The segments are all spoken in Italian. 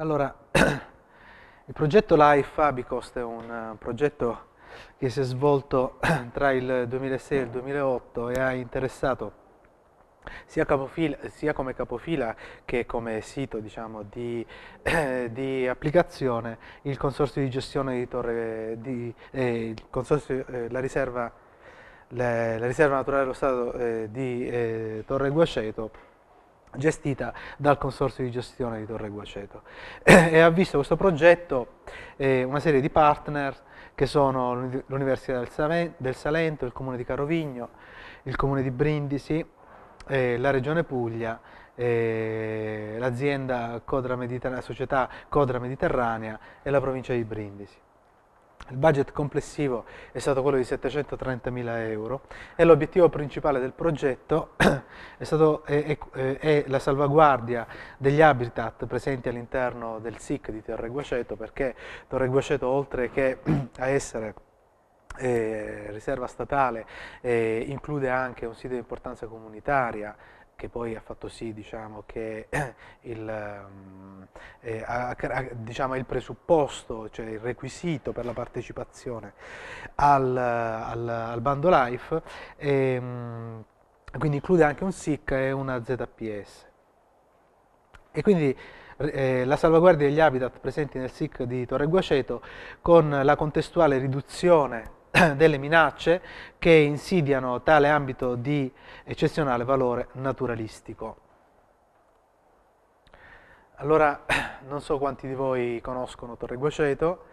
Allora, il progetto LIFE Abicost è un eh, progetto che si è svolto tra il 2006 e il 2008 e ha interessato sia, capofila, sia come capofila che come sito diciamo, di, eh, di, applicazione il consorzio di gestione di Torre, di, eh, eh, la, riserva, la, la, riserva, naturale dello Stato eh, di eh, Torre Guaceto gestita dal Consorzio di gestione di Torre Guaceto e ha visto questo progetto eh, una serie di partner che sono l'Università del Salento, il Comune di Carovigno, il Comune di Brindisi, eh, la Regione Puglia, eh, l'azienda Codra Mediterranea, la società Codra Mediterranea e la provincia di Brindisi. Il budget complessivo è stato quello di 730.000 euro e l'obiettivo principale del progetto è, stato, è, è, è, la salvaguardia degli habitat presenti all'interno del SIC di Torre Guaceto perché Torre Guaceto oltre che a essere eh, riserva statale eh, include anche un sito di importanza comunitaria che poi ha fatto sì diciamo, che il, ehm, eh, a, a, diciamo, il, presupposto, cioè il requisito per la partecipazione al, al, al bando LIFE, e, ehm, quindi include anche un SIC e una ZPS. E quindi eh, la salvaguardia degli habitat presenti nel SIC di Torre Guaceto con la contestuale riduzione delle minacce che insidiano tale ambito di eccezionale valore naturalistico. Allora, non so quanti di voi conoscono Torre Guaceto,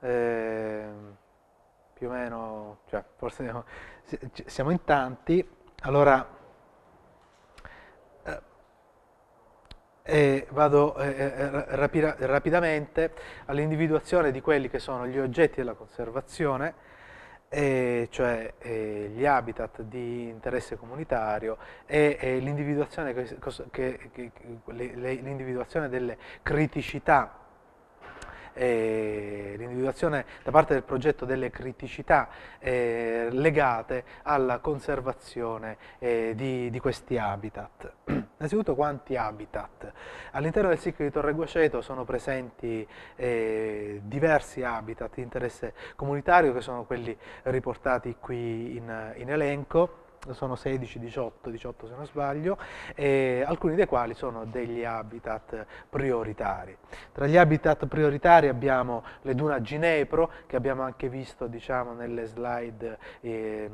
eh, più o meno, cioè, forse siamo, siamo in tanti. Allora, eh, vado eh, eh, eh rapida, rapidamente all'individuazione di quelli che sono gli oggetti della conservazione e cioè eh, gli habitat di interesse comunitario e, e l'individuazione, delle criticità eh, l'individuazione da parte del progetto delle criticità eh, legate alla conservazione eh, di, di questi habitat. Innanzitutto quanti habitat? All'interno del SIC di Torre Guaceto sono presenti eh, diversi habitat di interesse comunitario che sono quelli riportati qui in, in elenco sono 16, 18, 18 se non sbaglio, alcuni dei quali sono degli habitat prioritari. Tra gli habitat prioritari abbiamo le duna ginepro, che abbiamo anche visto diciamo, nelle slide eh,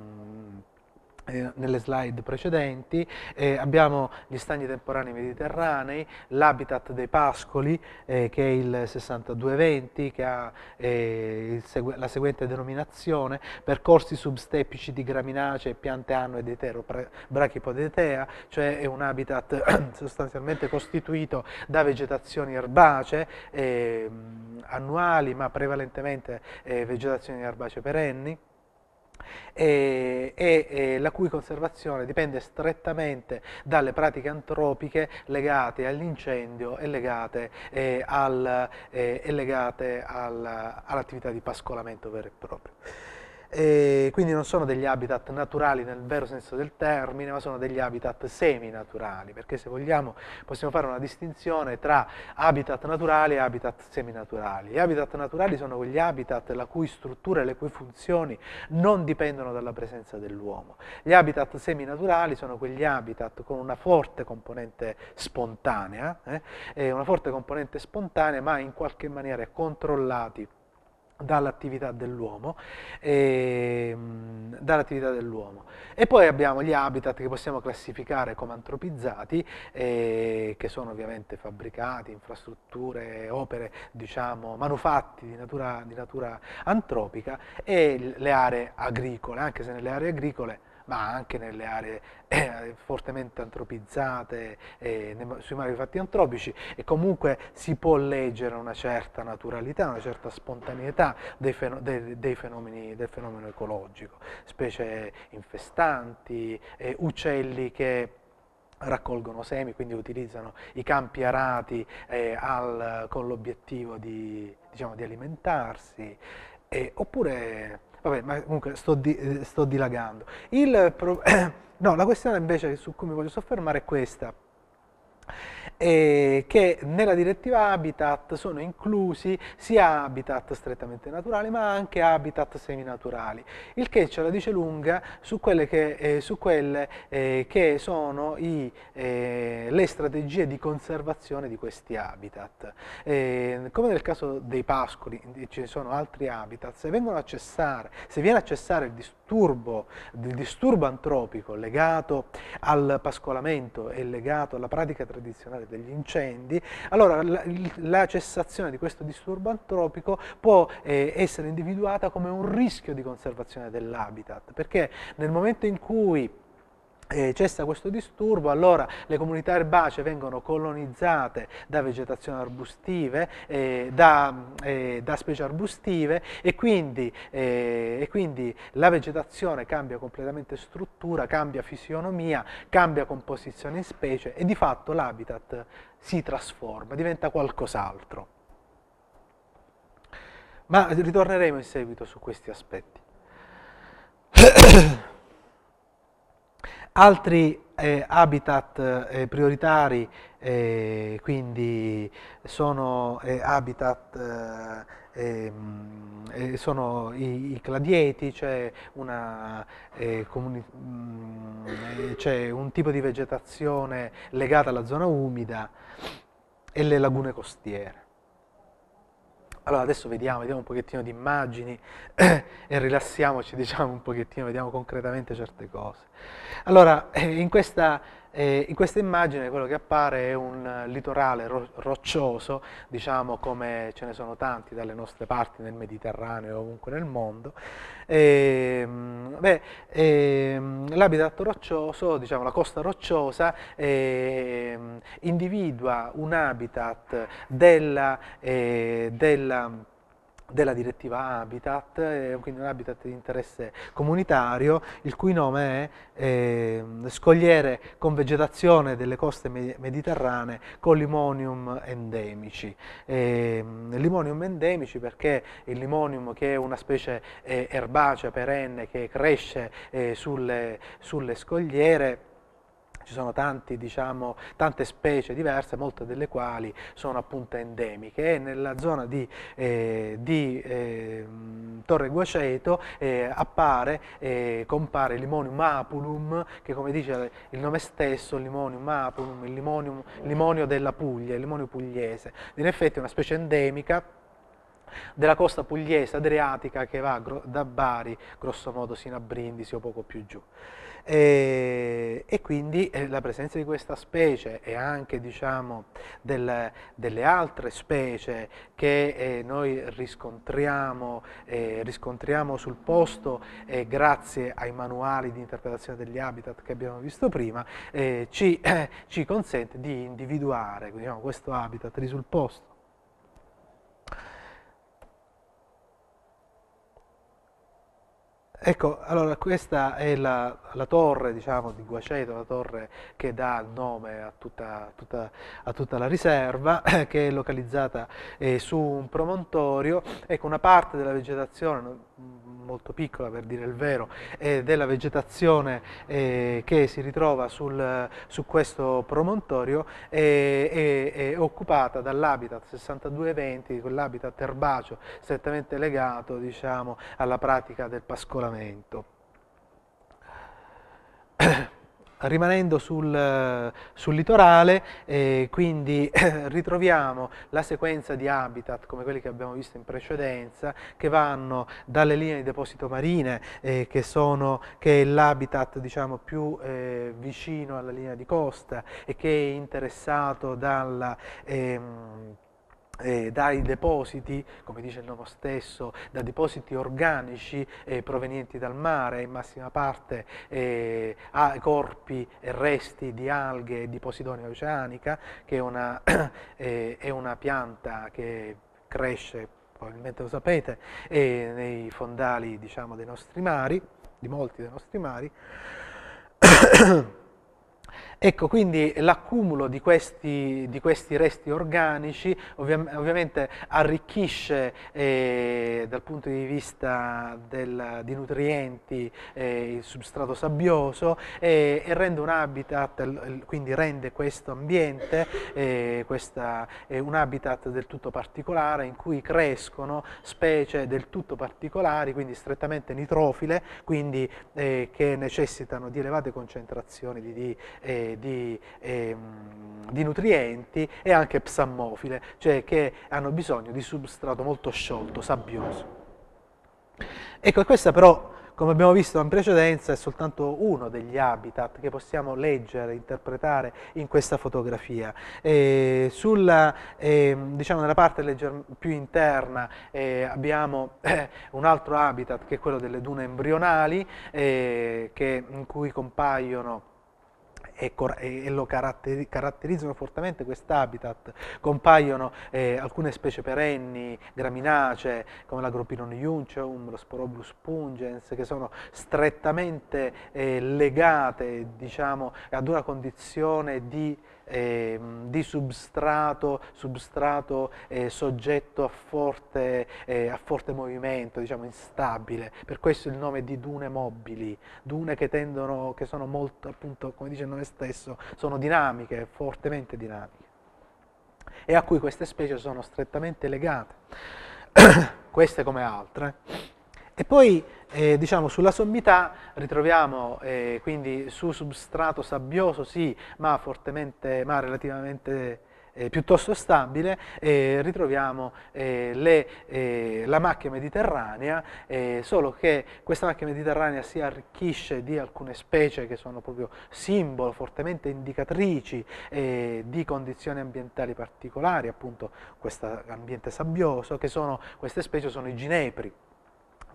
eh, nelle slide precedenti, eh, abbiamo gli stagni temporanei mediterranei, l'habitat dei pascoli eh, che è il 6220 che ha eh, il segu la seguente denominazione, percorsi substepici di graminacee, piante annue ed etero-brachipodetea, cioè è un habitat sostanzialmente costituito da vegetazioni erbacee ehm, annuali ma prevalentemente eh, vegetazioni erbacee perenni e, e, e, la cui conservazione dipende strettamente dalle pratiche antropiche legate all'incendio e legate, eh, al, eh, legate al, all'attività di pascolamento vero e proprio. E quindi non sono degli habitat naturali nel vero senso del termine, ma sono degli habitat seminaturali, perché se vogliamo possiamo fare una distinzione tra habitat naturali e habitat seminaturali. Gli habitat naturali sono quegli habitat la cui struttura e le cui funzioni non dipendono dalla presenza dell'uomo. Gli habitat seminaturali sono quegli habitat con una forte componente spontanea, eh, una forte componente spontanea, ma in qualche maniera controllati dall'attività dell'uomo. E, ehm, dall'attività dell'uomo. E poi abbiamo gli habitat che possiamo classificare come antropizzati, eh, che sono ovviamente fabbricati, infrastrutture, opere, diciamo, manufatti di natura, di natura antropica, e le aree agricole, anche se nelle aree agricole ma anche nelle aree eh, fortemente antropizzate, eh, nei, sui mari fatti antropici e comunque si può leggere una certa naturalità, una certa spontaneità dei, feno, dei, dei fenomeni, del fenomeno ecologico, specie infestanti, eh, uccelli che raccolgono semi, quindi utilizzano i campi arati eh, al, con l'obiettivo di, diciamo, di, alimentarsi, eh, oppure Vabbè, ma comunque sto, di, eh, sto dilagando. Pro... no, la questione invece su cui mi voglio soffermare è questa eh, che nella direttiva Habitat sono inclusi sia habitat strettamente naturali ma anche habitat seminaturali, il che ce la dice lunga su quelle che, eh, su quelle, eh, che sono i, eh, le strategie di conservazione di questi habitat. Eh, come nel caso dei pascoli, eh, ci sono altri habitat, se, cessare, se viene a cessare il disturbo, il disturbo antropico legato al pascolamento e legato alla pratica tradizionale degli incendi, allora la, la cessazione di questo disturbo antropico può eh, essere individuata come un rischio di conservazione dell'habitat, perché nel momento in cui eh, cessa questo disturbo, allora le comunità erbacee vengono colonizzate da vegetazione arbustive, eh, da, eh, da, specie arbustive e quindi, eh, e quindi, la vegetazione cambia completamente struttura, cambia fisionomia, cambia composizione in specie e di fatto l'habitat si trasforma, diventa qualcos'altro. Ma ritorneremo in seguito su questi aspetti. Altri eh, habitat eh, prioritari eh, quindi sono eh, habitat eh, ehm, eh, sono i, i cladieti, c'è cioè un tipo di vegetazione legata alla zona umida e le lagune costiere. Allora adesso vediamo, vediamo un pochettino di immagini e rilassiamoci, diciamo un pochettino, vediamo concretamente certe cose. Allora, eh, in questa e in questa immagine quello che appare è un eh, litorale ro roccioso, diciamo come ce ne sono tanti dalle nostre parti nel Mediterraneo e ovunque nel mondo. Mm, mm, l'habitat roccioso, diciamo la costa rocciosa, e, mm, individua un habitat della, e, della della direttiva Habitat, eh, quindi un habitat di interesse comunitario, il cui nome è eh, Scogliere con vegetazione delle coste mediterranee con limonium endemici. Eh, limonium endemici perché il limonium che è una specie eh, erbacea perenne che cresce eh, sulle, sulle scogliere ci sono tanti, diciamo, tante specie diverse, molte delle quali sono appunto endemiche e nella zona di, eh, di eh, Torre Guaceto eh, appare, eh, compare il Limonium apulum, che come dice il nome stesso, il Limonium apulum, il limonium, limonio della Puglia, il limonio pugliese. In effetti è una specie endemica della costa pugliese adriatica che va da Bari grosso modo sino a Brindisi o poco più giù e, eh, e quindi eh, la presenza di questa specie e anche diciamo, del, delle altre specie che eh, noi riscontriamo, eh, riscontriamo, sul posto eh, grazie ai manuali di interpretazione degli habitat che abbiamo visto prima, eh, ci, ci, consente di individuare diciamo, questo habitat lì sul posto Ecco, allora questa è la, la torre diciamo, di Guaceto, la torre che dà il nome a tutta, tutta, a tutta, la riserva, che è localizzata eh, su un promontorio. Ecco, una parte della vegetazione, molto piccola per dire il vero, eh, della vegetazione eh, che si ritrova sul, su questo promontorio eh, è, occupata dall'habitat 6220, quell'habitat erbaceo strettamente legato diciamo, alla pratica del pascolamento. rimanendo sul, sul litorale, eh, quindi ritroviamo la sequenza di habitat, come quelli che abbiamo visto in precedenza, che vanno dalle linee di deposito marine, eh, che, sono, che è l'habitat diciamo, più eh, vicino alla linea di costa e che è interessato dalla... Ehm, eh, dai depositi, come dice il nome stesso, da depositi organici eh, provenienti dal mare, in massima parte eh, a corpi e resti di alghe e di posidonia oceanica, che è una, eh, è una pianta che cresce, probabilmente lo sapete, eh, nei fondali diciamo, dei nostri mari, di molti dei nostri mari. Ecco, quindi l'accumulo di questi, di questi resti organici ovviam ovviamente arricchisce eh, dal punto di vista del, di nutrienti eh, il substrato sabbioso eh, e rende un habitat, quindi rende questo ambiente eh, questa, eh, un habitat del tutto particolare in cui crescono specie del tutto particolari, quindi strettamente nitrofile, quindi eh, che necessitano di elevate concentrazioni di, di di, ehm, di nutrienti e anche psammofile, cioè che hanno bisogno di substrato molto sciolto, sabbioso. Ecco, questa però, come abbiamo visto in precedenza, è soltanto uno degli habitat che possiamo leggere, interpretare in questa fotografia. Eh, sulla, eh, diciamo, nella parte più interna eh, abbiamo eh, un altro habitat che è quello delle dune embrionali, eh, che, in cui compaiono e, e lo caratteri caratterizzano fortemente quest'habitat. Compaiono eh, alcune specie perenni, graminacee, come l'agropinone junceum, lo sporoblus pungens, che sono strettamente eh, legate diciamo, ad una condizione di eh, di substrato, substrato eh, soggetto a forte, eh, a forte, movimento, diciamo instabile. Per questo il nome di dune mobili, dune che tendono, che sono molto, appunto, come dice il nome stesso, sono dinamiche, fortemente dinamiche e a cui queste specie sono strettamente legate, queste come altre e poi eh, diciamo, sulla sommità ritroviamo eh, quindi su substrato sabbioso sì, ma, ma relativamente eh, piuttosto stabile, eh, ritroviamo eh, le, eh, la macchia mediterranea, solo che questa macchia mediterranea si arricchisce di alcune specie che sono proprio simbolo, fortemente indicatrici di condizioni ambientali particolari, appunto questo ambiente sabbioso, che sono, queste specie sono i ginepri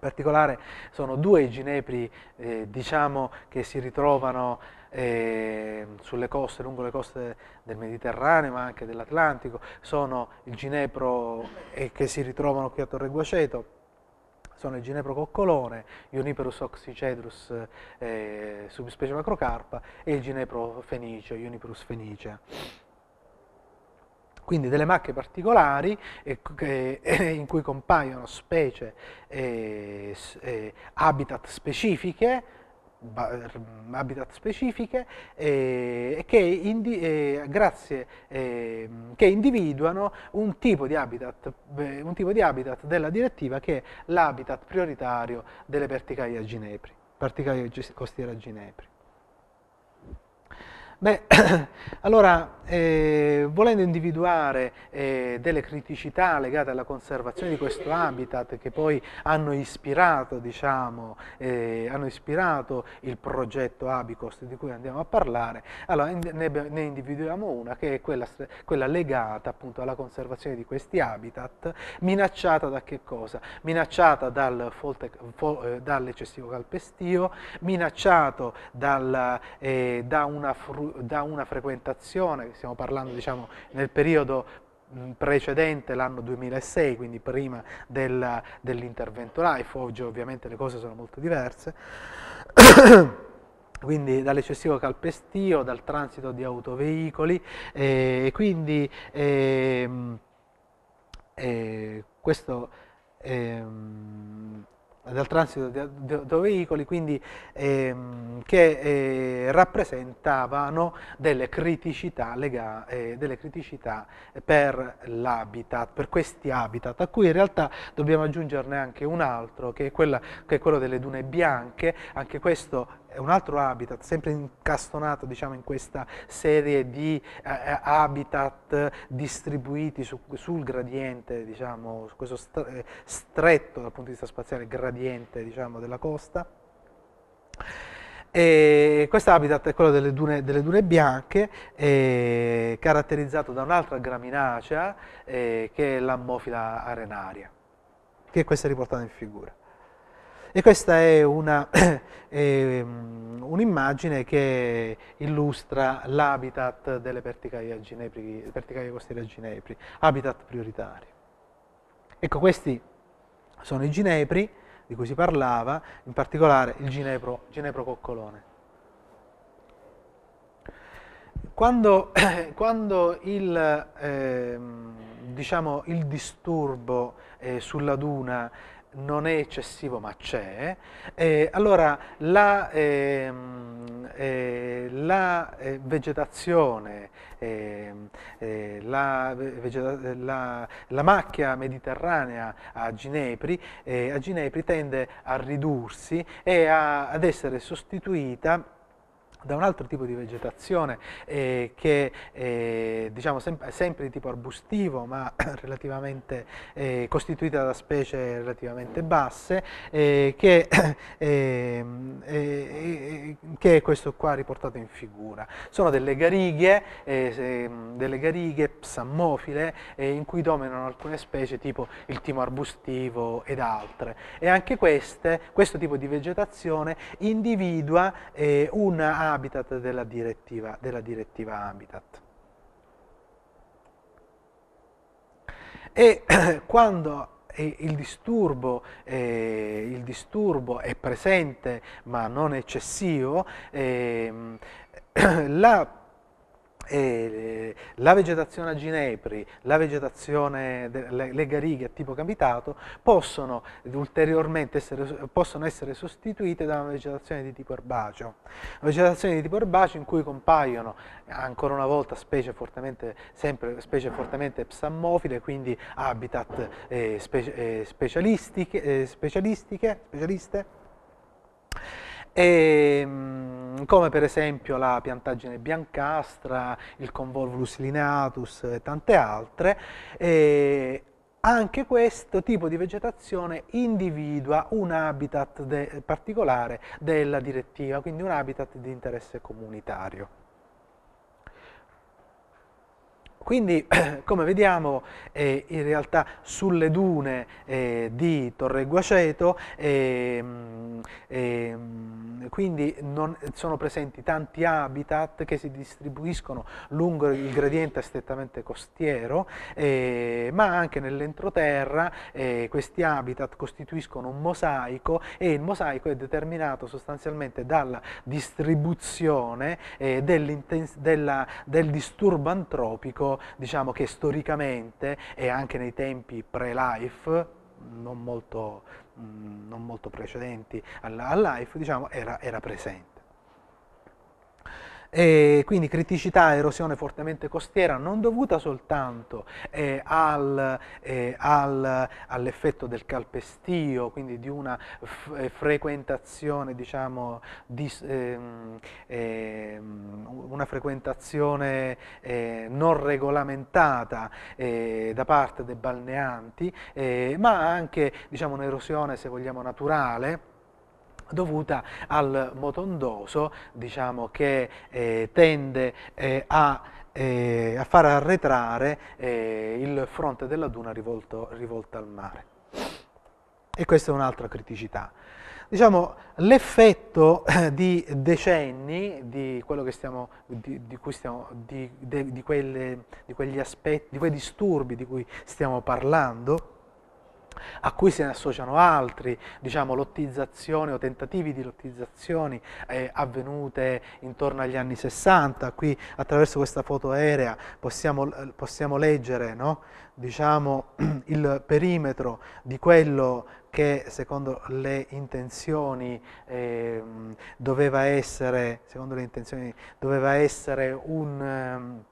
particolare sono due i ginepri eh, diciamo, che si ritrovano eh, sulle coste, lungo le coste del Mediterraneo ma anche dell'Atlantico, sono il ginepro eh, che si ritrovano qui a Torre Guaceto, sono il ginepro coccolone, Juniperus oxycedrus eh, subspecie macrocarpa e il ginepro fenicio, Juniperus fenicia quindi delle macchie particolari in cui compaiono specie, eh, eh habitat specifiche, habitat specifiche eh, che, indi eh, grazie, che, individuano un tipo, habitat, un tipo, di habitat, della direttiva che è l'habitat prioritario delle perticaie costiere a ginepri. Beh, allora, eh, volendo individuare eh, delle criticità legate alla conservazione di questo habitat che poi hanno ispirato, diciamo, eh, hanno ispirato il progetto Abicost di cui andiamo a parlare, allora ne, ne individuiamo una che è quella, quella, legata appunto alla conservazione di questi habitat, minacciata da che cosa? Minacciata dal eh, dall'eccessivo calpestio, minacciato dal, eh, da una frutta da una frequentazione, stiamo parlando diciamo, nel periodo precedente l'anno 2006, quindi prima del, dell'intervento LIFE, oggi ovviamente le cose sono molto diverse, quindi dall'eccessivo calpestio, dal transito di autoveicoli e eh, quindi eh, eh, questo ehm, del transito di veicoli, quindi, ehm, che eh, rappresentavano delle criticità, lega, eh, delle criticità per l'habitat, per questi habitat, a cui in realtà dobbiamo aggiungerne anche un altro, che è, quella, che è quello delle dune bianche, anche questo è un altro habitat, sempre incastonato diciamo, in questa serie di eh, eh habitat distribuiti su, sul gradiente, diciamo, su questo eh, stretto dal punto di vista spaziale gradiente diciamo, della costa. Questo habitat è quello delle dune, delle dune bianche, eh, caratterizzato da un'altra graminacea eh, che è l'ammofila arenaria, che è questa riportata in figura. E questa è mm, un'immagine un che illustra l'habitat delle perticaie, perticaie costiere a ginepri, habitat prioritari. Ecco, questi sono i ginepri di cui si parlava, in particolare il ginepro, ginepro coccolone. Quando, quando il, eh, diciamo, il disturbo eh, sulla duna non è eccessivo ma c'è, eh, allora la, ehm, eh, la eh, vegetazione, ehm, eh, la, vegeta eh, la, la, macchia mediterranea a Ginepri, eh, a Ginepri, tende a ridursi e a, ad essere sostituita da un altro tipo di vegetazione eh, che eh, diciamo sem è sempre di tipo arbustivo ma relativamente eh, costituita da specie relativamente basse eh, che, eh, eh, che, è questo qua riportato in figura. Sono delle garighe, delle garighe psammofile in cui dominano alcune specie tipo il timo arbustivo ed altre e anche queste, questo tipo di vegetazione individua una habitat della direttiva, della direttiva habitat. E quando il disturbo, eh, il disturbo, è presente ma non eccessivo, eh, la e eh, la vegetazione a ginepri, la vegetazione, le garighe a tipo capitato possono ulteriormente essere, possono essere sostituite da una vegetazione di tipo erbaceo. Una vegetazione di tipo erbaceo in cui compaiono ancora una volta specie fortemente, sempre specie fortemente psammofile, quindi habitat eh, eh specialistiche, eh, specialistiche, specialiste, e, ehm, come per esempio la piantaggine biancastra, il convolvulus lineatus e tante altre, e anche questo tipo di vegetazione individua un habitat particolare della direttiva, quindi un habitat di interesse comunitario. Quindi, come vediamo, eh, in realtà sulle dune eh, di Torre Guaceto eh, quindi non, sono presenti tanti habitat che si distribuiscono lungo il gradiente strettamente costiero, eh, ma anche nell'entroterra eh, questi habitat costituiscono un mosaico e il mosaico è determinato sostanzialmente dalla distribuzione eh, del disturbo antropico diciamo, che storicamente e anche nei tempi pre-life, non molto, mm, non molto precedenti al life, diciamo, era, era presente. E quindi criticità, e erosione fortemente costiera non dovuta soltanto eh, al, eh, al, all'effetto del calpestio, quindi di una eh, frequentazione, diciamo, di, eh, ehm, una frequentazione eh, non regolamentata eh, da parte dei balneanti, ma anche diciamo, un'erosione, se vogliamo, naturale dovuta al motondoso diciamo, che eh, tende eh, a, eh, a, far arretrare eh, il fronte della duna rivolto, rivolta al mare. E questa è un'altra criticità. Diciamo, l'effetto eh, di decenni di, stiamo, di, di, stiamo, quelle, quegli aspetti, di quei disturbi di cui stiamo parlando, a cui se ne associano altri, diciamo lottizzazione o tentativi di lottizzazioni eh, avvenute intorno agli anni 60. Qui attraverso questa foto aerea possiamo, eh, possiamo leggere no? diciamo, il perimetro di quello che secondo le intenzioni, eh, doveva, essere, secondo le intenzioni doveva essere un... Um,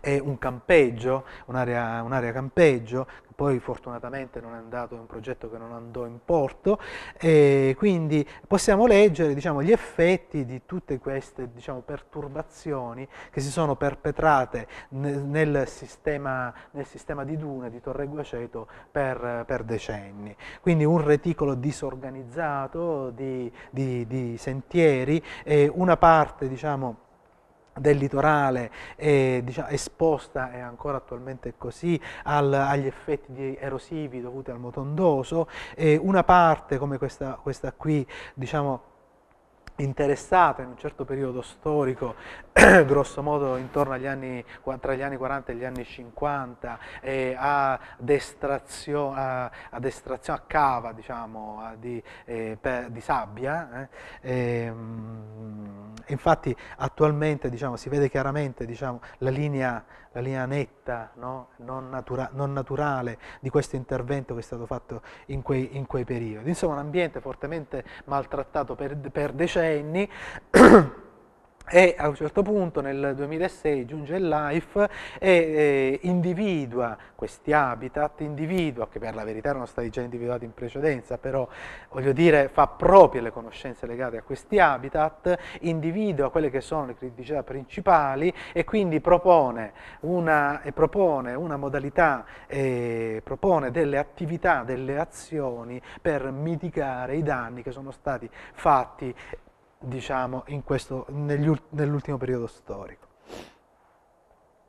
e un campeggio, un'area, un'area campeggio, poi fortunatamente non è andato in un progetto che non andò in porto, e quindi possiamo leggere diciamo, gli effetti di tutte queste diciamo, perturbazioni che si sono perpetrate nel, sistema, nel sistema, di dune di Torre Guaceto per, per decenni. Quindi un reticolo disorganizzato di, di, di sentieri, una parte diciamo, del litorale è diciamo, esposta e ancora attualmente così al, agli effetti erosivi dovuti al motondoso, e una parte come questa, questa qui diciamo, interessata in un certo periodo storico, grosso modo intorno agli anni, tra gli anni 40 e gli anni 50, eh, ad, estrazione, a, ad estrazione a cava diciamo, a, di, eh, per, di, sabbia. Eh, ehm, infatti attualmente diciamo, si vede chiaramente diciamo, la linea la linea netta, no? non, natura non, naturale di questo intervento che è stato fatto in quei, in quei periodi. Insomma un ambiente fortemente maltrattato per, per decenni e a un certo punto nel 2006 giunge il LIFE e eh, individua questi habitat, individua, che per la verità erano stati già individuati in precedenza, però voglio dire fa proprie le conoscenze legate a questi habitat, individua quelle che sono le criticità principali e quindi propone una, propone una modalità, eh, propone delle attività, delle azioni per mitigare i danni che sono stati fatti diciamo, nell'ultimo periodo storico.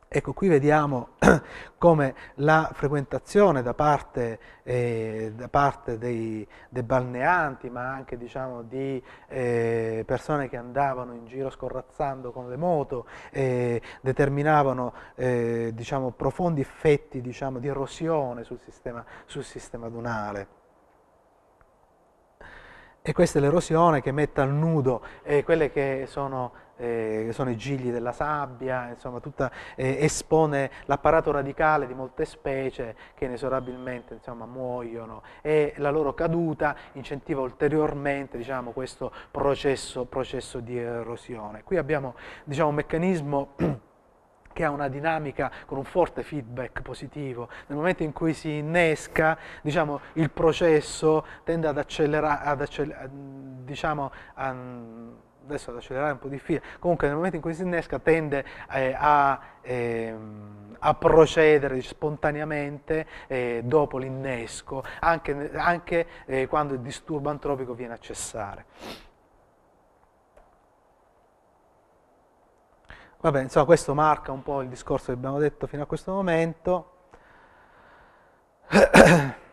Ecco, qui vediamo come la frequentazione da parte, eh, da parte dei, dei, balneanti, ma anche diciamo, di eh, persone che andavano in giro scorrazzando con le moto, eh, determinavano eh, diciamo, profondi effetti diciamo, di erosione sul sistema, sul sistema dunale e questa è l'erosione che mette al nudo eh, quelle che sono, eh, sono, i gigli della sabbia, insomma, tutta, eh, espone l'apparato radicale di molte specie che inesorabilmente insomma, muoiono e la loro caduta incentiva ulteriormente diciamo, questo processo, processo, di erosione. Qui abbiamo diciamo, un meccanismo che ha una dinamica con un forte feedback positivo, nel momento in cui si innesca diciamo, il processo tende ad accelerare, ad accelerare diciamo, a, adesso ad accelerare un po' difficile, comunque nel momento in cui si innesca tende eh, a, eh, a, procedere spontaneamente eh, dopo l'innesco, anche, anche eh, quando il disturbo antropico viene a cessare. Vabbè, insomma, questo marca un po' il discorso che abbiamo detto fino a questo momento.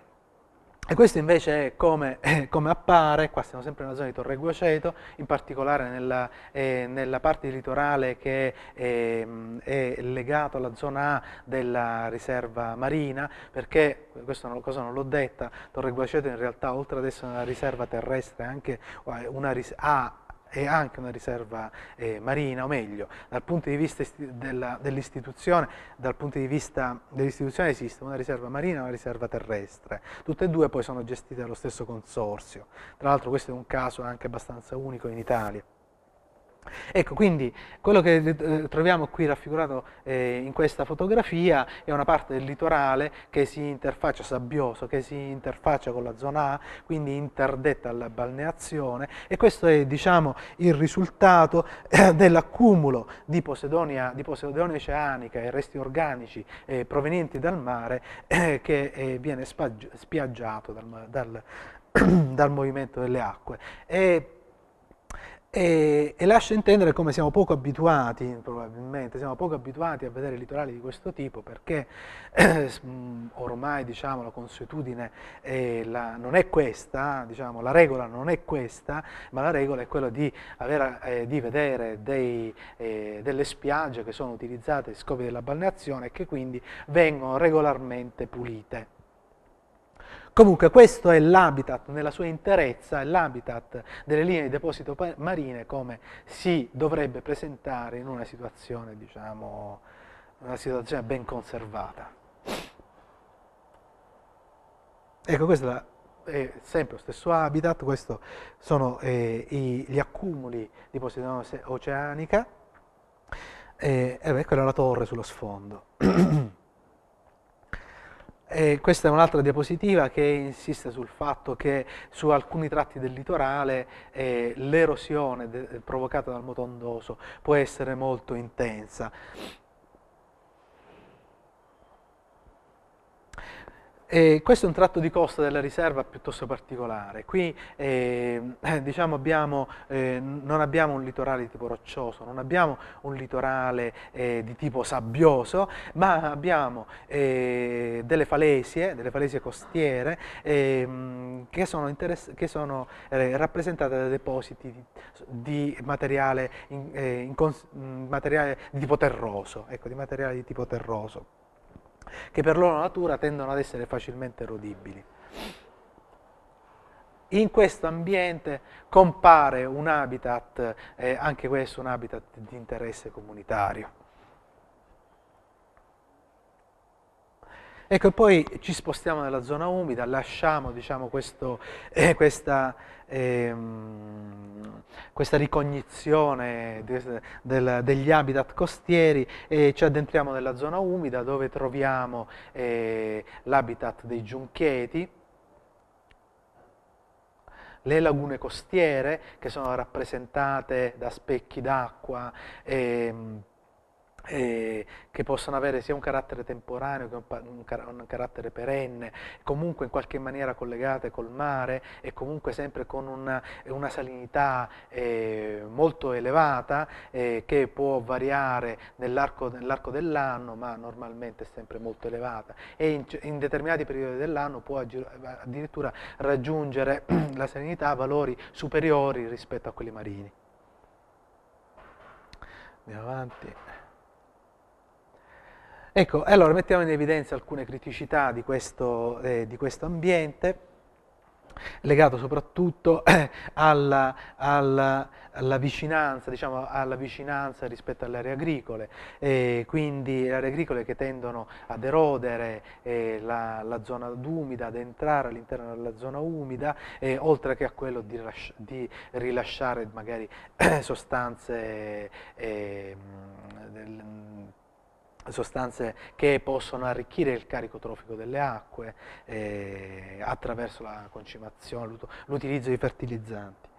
E questo invece è come, come, appare, qua siamo sempre nella zona di Torre Ceto, in particolare nella, eh, nella, parte di litorale che eh, è legata alla zona A della riserva marina, perché, questa cosa non l'ho detta, Torre Ceto in realtà oltre ad essere una riserva terrestre è anche eh, una, ha è anche una riserva eh, marina, o meglio, dal punto di vista dell'istituzione, dal punto di vista dell'istituzione esiste una riserva marina e una riserva terrestre. Tutte e due poi sono gestite dallo stesso consorzio. Tra l'altro questo è un caso anche abbastanza unico in Italia. Ecco, quindi quello che eh, troviamo qui raffigurato eh, in questa fotografia è una parte del litorale che si interfaccia, sabbioso, che si interfaccia con la zona A, quindi interdetta alla balneazione e questo è diciamo, il risultato eh, dell'accumulo di, posidonia, di posidonia oceanica e resti organici eh, provenienti dal mare eh, che viene spiaggiato dal, dal, dal, movimento delle acque. E, e, e, lascia intendere come siamo poco abituati, probabilmente, siamo poco abituati a vedere litorali di questo tipo perché eh, ormai diciamo, la consuetudine eh, la, non è questa, diciamo, la regola non è questa, ma la regola è quella di, aver, eh, di vedere dei, eh, delle spiagge che sono utilizzate ai scopi della balneazione e che quindi vengono regolarmente pulite. Comunque questo è l'habitat nella sua interezza, è l'habitat delle linee di deposito marine come si dovrebbe presentare in una situazione, diciamo, una situazione ben conservata. Ecco, questo è sempre lo stesso habitat, questi sono eh, i, gli accumuli di posizione oceanica, e eh, ecco la torre sullo sfondo. E questa è un'altra diapositiva che insiste sul fatto che su alcuni tratti del litorale eh, l'erosione provocata dal moto ondoso può essere molto intensa. Eh, questo è un tratto di costa della riserva piuttosto particolare. Qui ehm, eh, diciamo abbiamo, eh, non abbiamo un litorale di tipo roccioso, non abbiamo un litorale eh, di tipo sabbioso, ma abbiamo eh, delle falesie, delle falesie costiere, ehm, che sono, che sono eh, rappresentate da depositi di, di materiale, in, in mm, materiale, di tipo terroso. Ecco, di materiale di tipo terroso che per loro natura tendono ad essere facilmente rodibili. In questo ambiente compare un habitat, eh, anche questo un habitat di interesse comunitario. Ecco, poi ci spostiamo nella zona umida, lasciamo diciamo, questo, eh, questa, ehm, questa, ricognizione de, del, degli habitat costieri e ci addentriamo nella zona umida dove troviamo eh, l'habitat dei giuncheti, le lagune costiere che sono rappresentate da specchi d'acqua. Ehm, eh, che possono avere sia un carattere temporaneo che un, un, car un, carattere perenne, comunque in qualche maniera collegate col mare e comunque sempre con una, una salinità eh, molto elevata eh, che può variare nell'arco, nell dell'anno, ma normalmente è sempre molto elevata e in, in determinati periodi dell'anno può addirittura raggiungere la salinità a valori superiori rispetto a quelli marini. Andiamo avanti. Ecco, allora mettiamo in evidenza alcune criticità di questo, eh, di questo ambiente legato soprattutto alla, alla, alla, vicinanza, diciamo, alla, vicinanza, rispetto alle aree agricole, eh, quindi le aree agricole che tendono ad erodere eh, la, la, zona umida, ad entrare all'interno della zona umida, eh, oltre che a quello di, di rilasciare magari sostanze eh, del, sostanze che possono arricchire il carico trofico delle acque eh, attraverso la concimazione, l'utilizzo di fertilizzanti.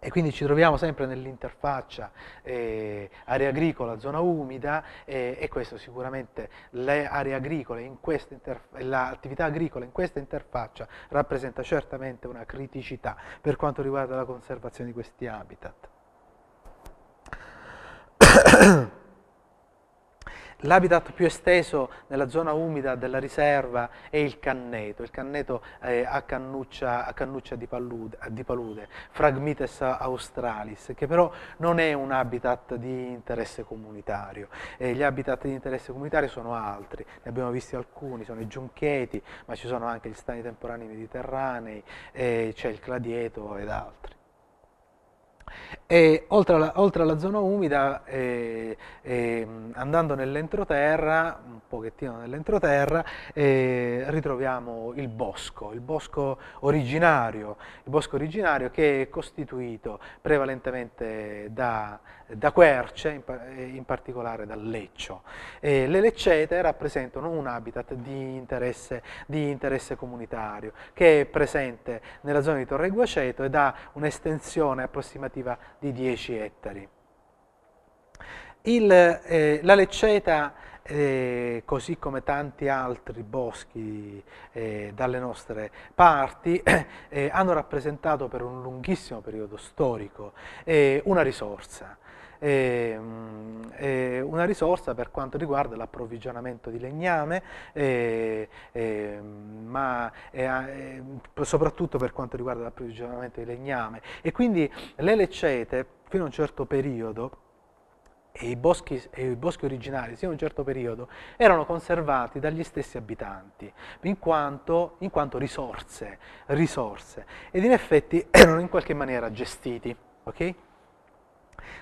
E quindi ci troviamo sempre nell'interfaccia eh, area agricola, zona umida eh, e questo sicuramente l'attività agricola in questa interfaccia rappresenta certamente una criticità per quanto riguarda la conservazione di questi habitat. L'habitat più esteso nella zona umida della riserva è il canneto, il canneto eh, a, cannuccia, a cannuccia di, palude, di palude, Phragmites australis, che però non è un habitat di interesse comunitario. Eh, gli habitat di interesse comunitario sono altri, ne abbiamo visti alcuni, sono i giuncheti, ma ci sono anche gli stani temporanei mediterranei, eh, c'è il cladieto ed altri. E oltre alla, oltre alla zona umida, eh, eh, andando nell'entroterra, un pochettino nell'entroterra, eh, ritroviamo il bosco, il bosco originario, il bosco originario che è costituito prevalentemente da, da querce, in, eh, in, particolare dal leccio. le leccete rappresentano un habitat di interesse, di interesse comunitario che è presente nella zona di Torre Guaceto ed ha un'estensione approssimativa collettiva di 10 ettari. Il, eh, la lecceta, eh, così come tanti altri boschi eh, dalle nostre parti, eh, hanno rappresentato per un lunghissimo periodo storico eh, una risorsa eh, eh, una risorsa per quanto riguarda l'approvvigionamento di legname, eh, ma soprattutto per quanto riguarda l'approvvigionamento di legname. E quindi le leccete, fino a un certo periodo, e i, boschi, e i boschi, originari, sia in un certo periodo, erano conservati dagli stessi abitanti, in quanto, in quanto risorse, risorse, ed in effetti erano in qualche maniera gestiti. Okay?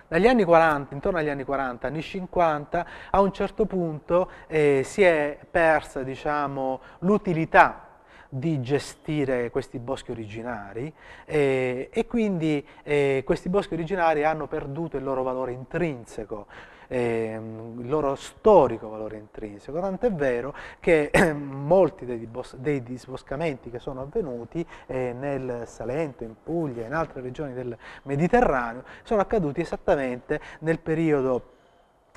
Dagli anni 40, intorno agli anni 40, anni 50, a un certo punto eh, si è persa diciamo, l'utilità di gestire questi boschi originari eh, e quindi eh, questi boschi originari hanno perduto il loro valore intrinseco eh, il loro storico valore intrinseco, tant'è vero che eh, molti dei, dibos- dei, disboscamenti che sono avvenuti eh, nel Salento, in Puglia, e in altre regioni del Mediterraneo, sono accaduti esattamente nel periodo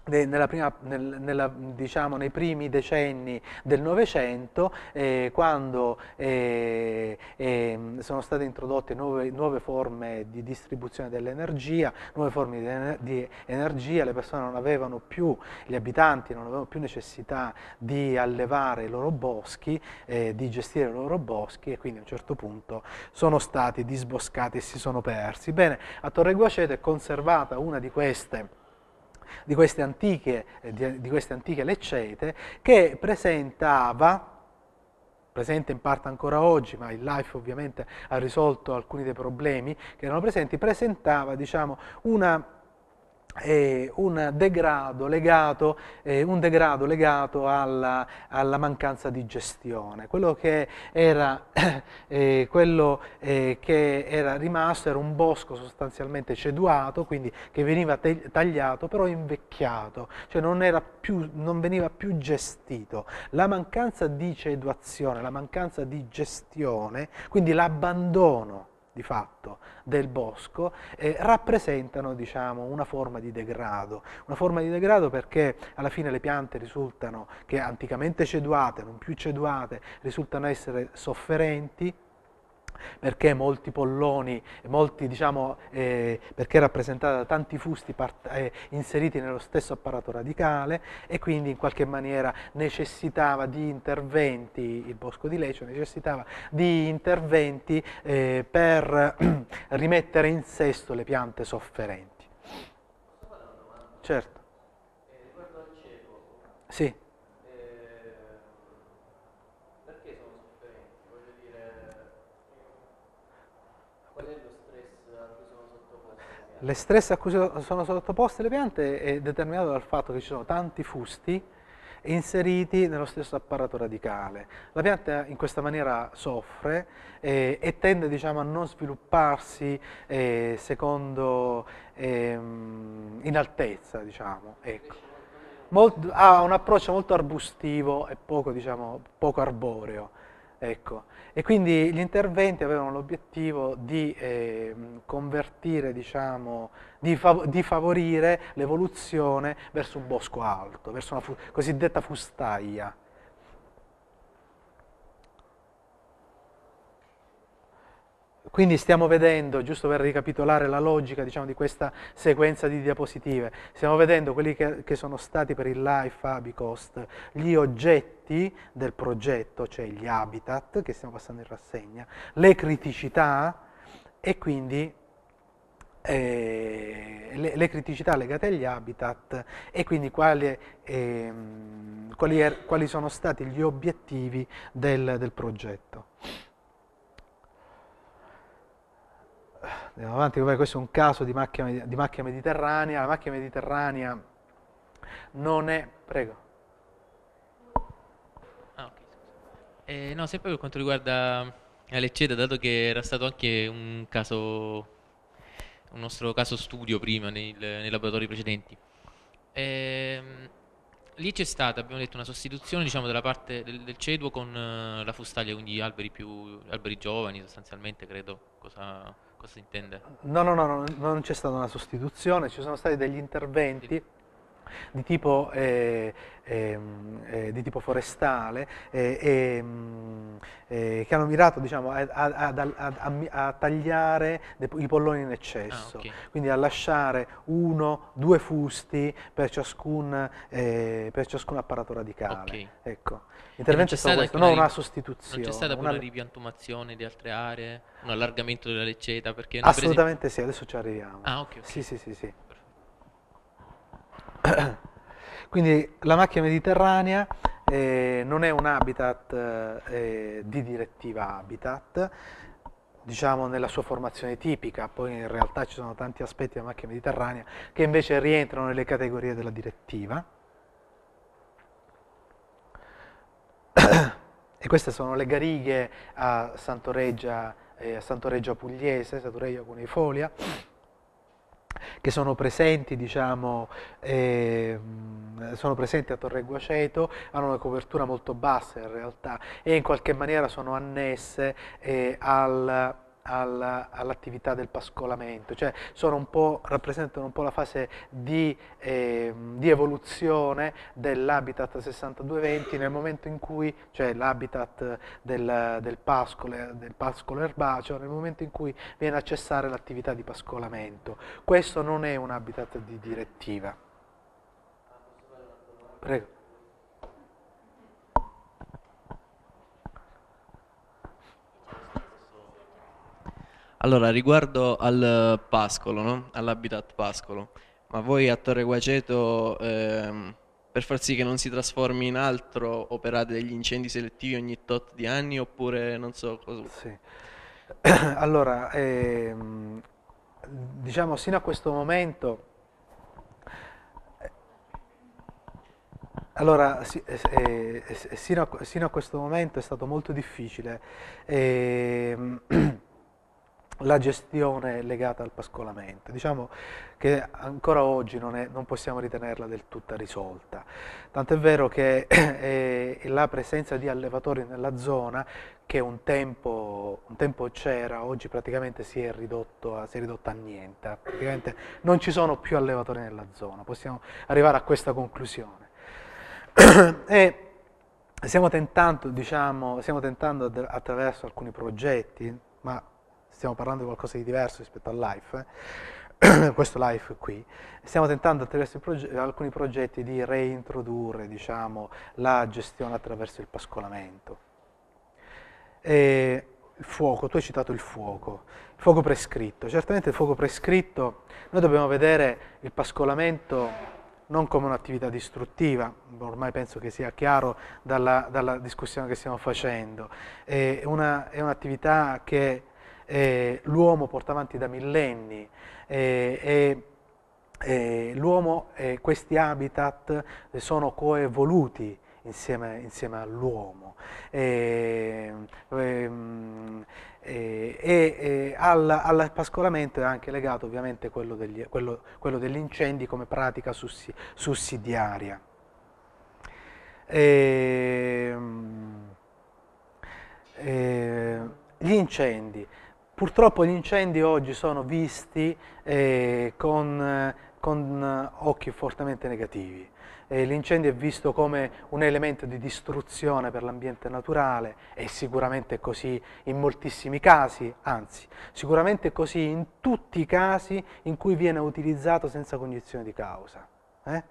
nella prima, nel, nella, diciamo, nei primi decenni del Novecento, eh, quando eh, eh, sono state introdotte nuove, nuove forme di distribuzione dell'energia, nuove forme di, di, energia, le persone non avevano più, gli abitanti non avevano più necessità di allevare i loro boschi, eh, di gestire i loro boschi e quindi a un certo punto sono stati disboscati e si sono persi. Bene, a Torre Guacete è conservata una di queste di queste antiche, eh, di, di queste antiche leccete, che presentava presente in parte ancora oggi, ma il LIFE ovviamente ha risolto alcuni dei problemi che erano presenti, presentava diciamo, una eh, un, degrado legato, eh, un degrado legato, alla, alla, mancanza di gestione. Quello che era, eh, quello, eh, che era rimasto era un bosco sostanzialmente ceduato, quindi che veniva tagliato, però invecchiato, cioè non, più, non veniva più gestito. La mancanza di ceduazione, la mancanza di gestione, quindi l'abbandono di fatto del bosco eh, rappresentano diciamo, una forma di degrado, una forma di degrado perché alla fine le piante risultano che anticamente ceduate, non più ceduate, risultano essere sofferenti, perché molti polloni, molti, diciamo, eh, perché è rappresentata da tanti fusti eh, inseriti nello stesso apparato radicale e quindi in qualche maniera necessitava di interventi, il bosco di Lecce necessitava di interventi eh, per rimettere in sesto le piante sofferenti. Certo. Eh, sì. Le stress a cui sono sottoposte le piante è determinato dal fatto che ci sono tanti fusti inseriti nello stesso apparato radicale. La pianta in questa maniera soffre eh, e tende diciamo, a non svilupparsi eh, secondo, ehm, in altezza. Diciamo, ecco. Mol, ha un approccio molto arbustivo e poco, diciamo, poco arboreo. Ecco. E quindi gli interventi avevano l'obiettivo di eh, convertire, diciamo, di, fav di favorire l'evoluzione verso un bosco alto, verso una cosiddetta fustaglia. Quindi stiamo vedendo, giusto per ricapitolare la logica diciamo, di questa sequenza di diapositive, stiamo vedendo quelli che, che sono stati per il Life Abicost gli oggetti del progetto, cioè gli habitat che stiamo passando in rassegna, le criticità e quindi eh, le, le, criticità legate agli habitat e quindi quali, eh, quali, er, quali sono stati gli obiettivi del, del progetto. andiamo avanti, questo è un caso di macchia, di macchia mediterranea, la macchia mediterranea non è... Prego. Ah, okay. eh, no, sempre per quanto riguarda eh, Lecceda, dato che era stato anche un caso un nostro caso studio prima nel, nei laboratori precedenti. Ehm, lì c'è stata, abbiamo detto, una sostituzione diciamo, della parte del, del ceduo con eh, la fustaglia, quindi alberi, più, alberi giovani sostanzialmente, credo, cosa Cosa intende? No, no, no, no non c'è stata una sostituzione, ci sono stati degli interventi di tipo, eh, ehm, eh, di tipo forestale eh, ehm, eh, che hanno mirato diciamo, a, a, a, a, tagliare i polloni in eccesso, ah, okay. quindi a lasciare uno, due fusti per ciascun, eh, per ciascun apparato radicale. Okay. Ecco. L'intervento è stato questo, non una sostituzione. Non c'è stata una... una ripiantumazione di altre aree, un allargamento della lecceta? Assolutamente prese... sì, adesso ci arriviamo. Ah, ok. okay. Sì, sì, sì, sì. Quindi la macchia mediterranea eh, non è un habitat eh, eh, di direttiva habitat, diciamo nella sua formazione tipica, poi in realtà ci sono tanti aspetti della macchia mediterranea che invece rientrano nelle categorie della direttiva. e queste sono le garighe a Santoreggia, eh, a Santoreggia Pugliese, Santoreggia Cuneifolia che sono presenti, diciamo, eh, sono presenti a Torre Guaceto, hanno una copertura molto bassa in realtà e in qualche maniera sono annesse eh, al all'attività del pascolamento, cioè un po', rappresentano un po' la fase di, eh, di evoluzione dell'habitat 6220 nel momento in cui, cioè l'habitat del, del, pascolo, del pascolo erbaceo, nel momento in cui viene a cessare l'attività di pascolamento. Questo non è un habitat di direttiva. Prego. Allora, riguardo al pascolo, no? all'habitat pascolo, ma voi a Torre Guaceto, ehm, per far sì che non si trasformi in altro, operate degli incendi selettivi ogni tot di anni oppure non so cosa? Sì. allora, ehm, diciamo, sino a questo momento... Eh, allora, eh, eh, sino, a, sino, a, questo momento è stato molto difficile. Eh, la gestione legata al pascolamento. Diciamo che ancora oggi non, è, non possiamo ritenerla del tutto risolta, tant'è vero che eh, la presenza di allevatori nella zona che un tempo, c'era, oggi praticamente si è, a, si è, ridotta a niente, praticamente non ci sono più allevatori nella zona, possiamo arrivare a questa conclusione. e, Stiamo tentando, diciamo, stiamo tentando attraverso alcuni progetti, ma stiamo parlando di qualcosa di diverso rispetto al life, eh? questo life qui, stiamo tentando attraverso proge alcuni progetti di reintrodurre diciamo, la gestione attraverso il pascolamento. E il fuoco, tu hai citato il fuoco, il fuoco prescritto, certamente il fuoco prescritto, noi dobbiamo vedere il pascolamento non come un'attività distruttiva, ormai penso che sia chiaro dalla, dalla discussione che stiamo facendo, è, un'attività che eh, l'uomo porta avanti da millenni e l'uomo e questi habitat sono coevoluti insieme, insieme all'uomo ehm, e, e, e al, al, pascolamento è anche legato ovviamente quello degli, quello, quello degli incendi come pratica sussi, sussidiaria. Ehm, ehm, gli incendi, Purtroppo gli incendi oggi sono visti eh, con, con, eh, occhi fortemente negativi. Eh, l'incendio è visto come un elemento di distruzione per l'ambiente naturale è sicuramente così in moltissimi casi, anzi sicuramente è così in tutti i casi in cui viene utilizzato senza cognizione di causa. Eh?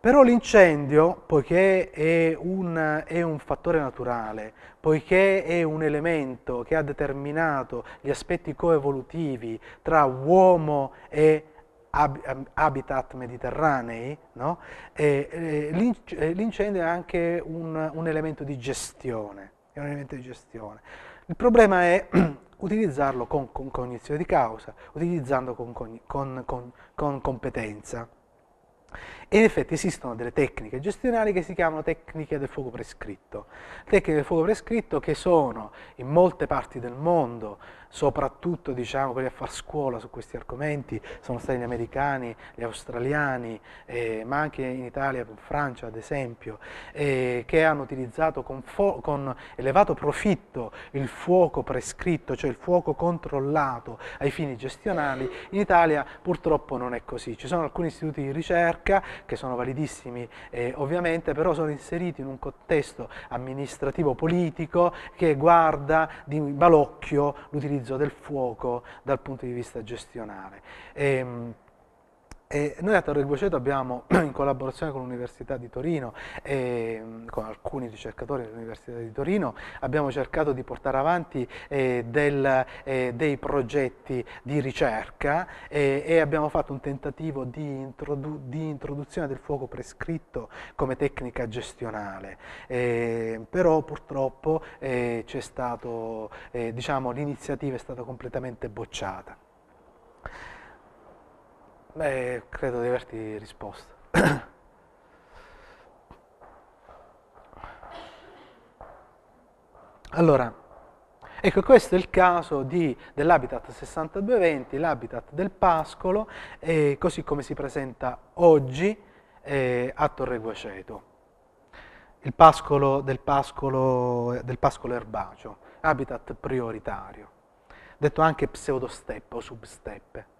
Però l'incendio, poiché è un, è un, fattore naturale, poiché è un elemento che ha determinato gli aspetti coevolutivi tra uomo e ab- habitat mediterranei, no? l'incendio è anche un, un, elemento di gestione, è un elemento di gestione. Il problema è utilizzarlo con, con cognizione di causa, utilizzando con, con, con competenza. E in effetti esistono delle tecniche gestionali che si chiamano tecniche del fuoco prescritto. Tecniche del fuoco prescritto che sono in molte parti del mondo soprattutto diciamo, quelli a far scuola su questi argomenti sono stati gli americani, gli australiani, eh, ma anche in Italia, in Francia ad esempio, eh, che hanno utilizzato con, con, elevato profitto il fuoco prescritto, cioè il fuoco controllato ai fini gestionali. In Italia purtroppo non è così. Ci sono alcuni istituti di ricerca che sono validissimi eh, ovviamente, però sono inseriti in un contesto amministrativo politico che guarda di malocchio l'utilizzo utilizzo del fuoco dal punto di vista gestionale. E, ehm, e noi a Torre Guaceto abbiamo, in collaborazione con l'Università di Torino e con alcuni ricercatori dell'Università di Torino, abbiamo cercato di portare avanti eh, del, eh, dei progetti di ricerca eh, e abbiamo fatto un tentativo di, introdu di, introduzione del fuoco prescritto come tecnica gestionale. Eh, però purtroppo eh, eh, diciamo, l'iniziativa è stata completamente bocciata. Beh, credo di averti risposto. allora, ecco questo è il caso di, dell'habitat 6220, l'habitat del pascolo, eh, così come si presenta oggi eh, a Torre Guaceto. Il pascolo del, pascolo del pascolo erbaceo, habitat prioritario, detto anche pseudosteppa o substeppe.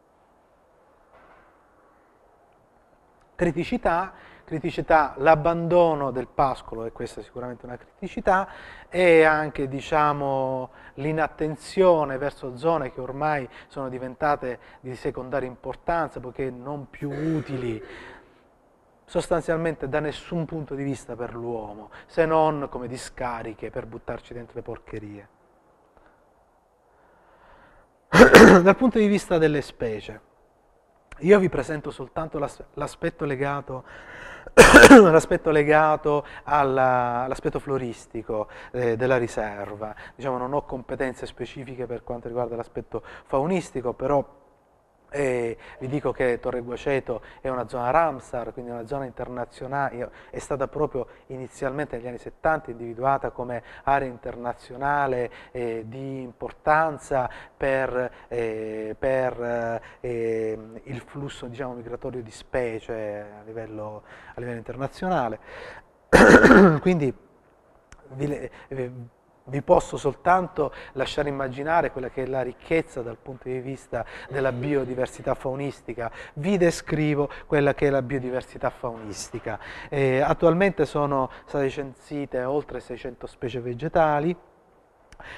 criticità, criticità l'abbandono del pascolo, e questa è sicuramente una criticità, e anche diciamo, l'inattenzione verso zone che ormai sono diventate di secondaria importanza, poiché non più utili sostanzialmente da nessun punto di vista per l'uomo, se non come discariche per buttarci dentro le porcherie. Dal punto di vista delle specie, io vi presento soltanto l'as- l'aspetto legato, l'aspetto legato alla, all'aspetto floristico eh, della riserva. Diciamo, non ho competenze specifiche per quanto riguarda l'aspetto faunistico, però e vi dico che Torre Guaceto è una zona Ramsar, quindi una zona internazionale, è stata proprio inizialmente negli anni 70 individuata come area internazionale eh, di importanza per, eh, per eh, ehm, il flusso diciamo, migratorio di specie a livello, a livello internazionale. quindi, vi, eh, vi posso soltanto lasciare immaginare quella che è la ricchezza dal punto di vista della biodiversità faunistica. Vi descrivo quella che è la biodiversità faunistica. Eh, attualmente sono state censite oltre 600 specie vegetali,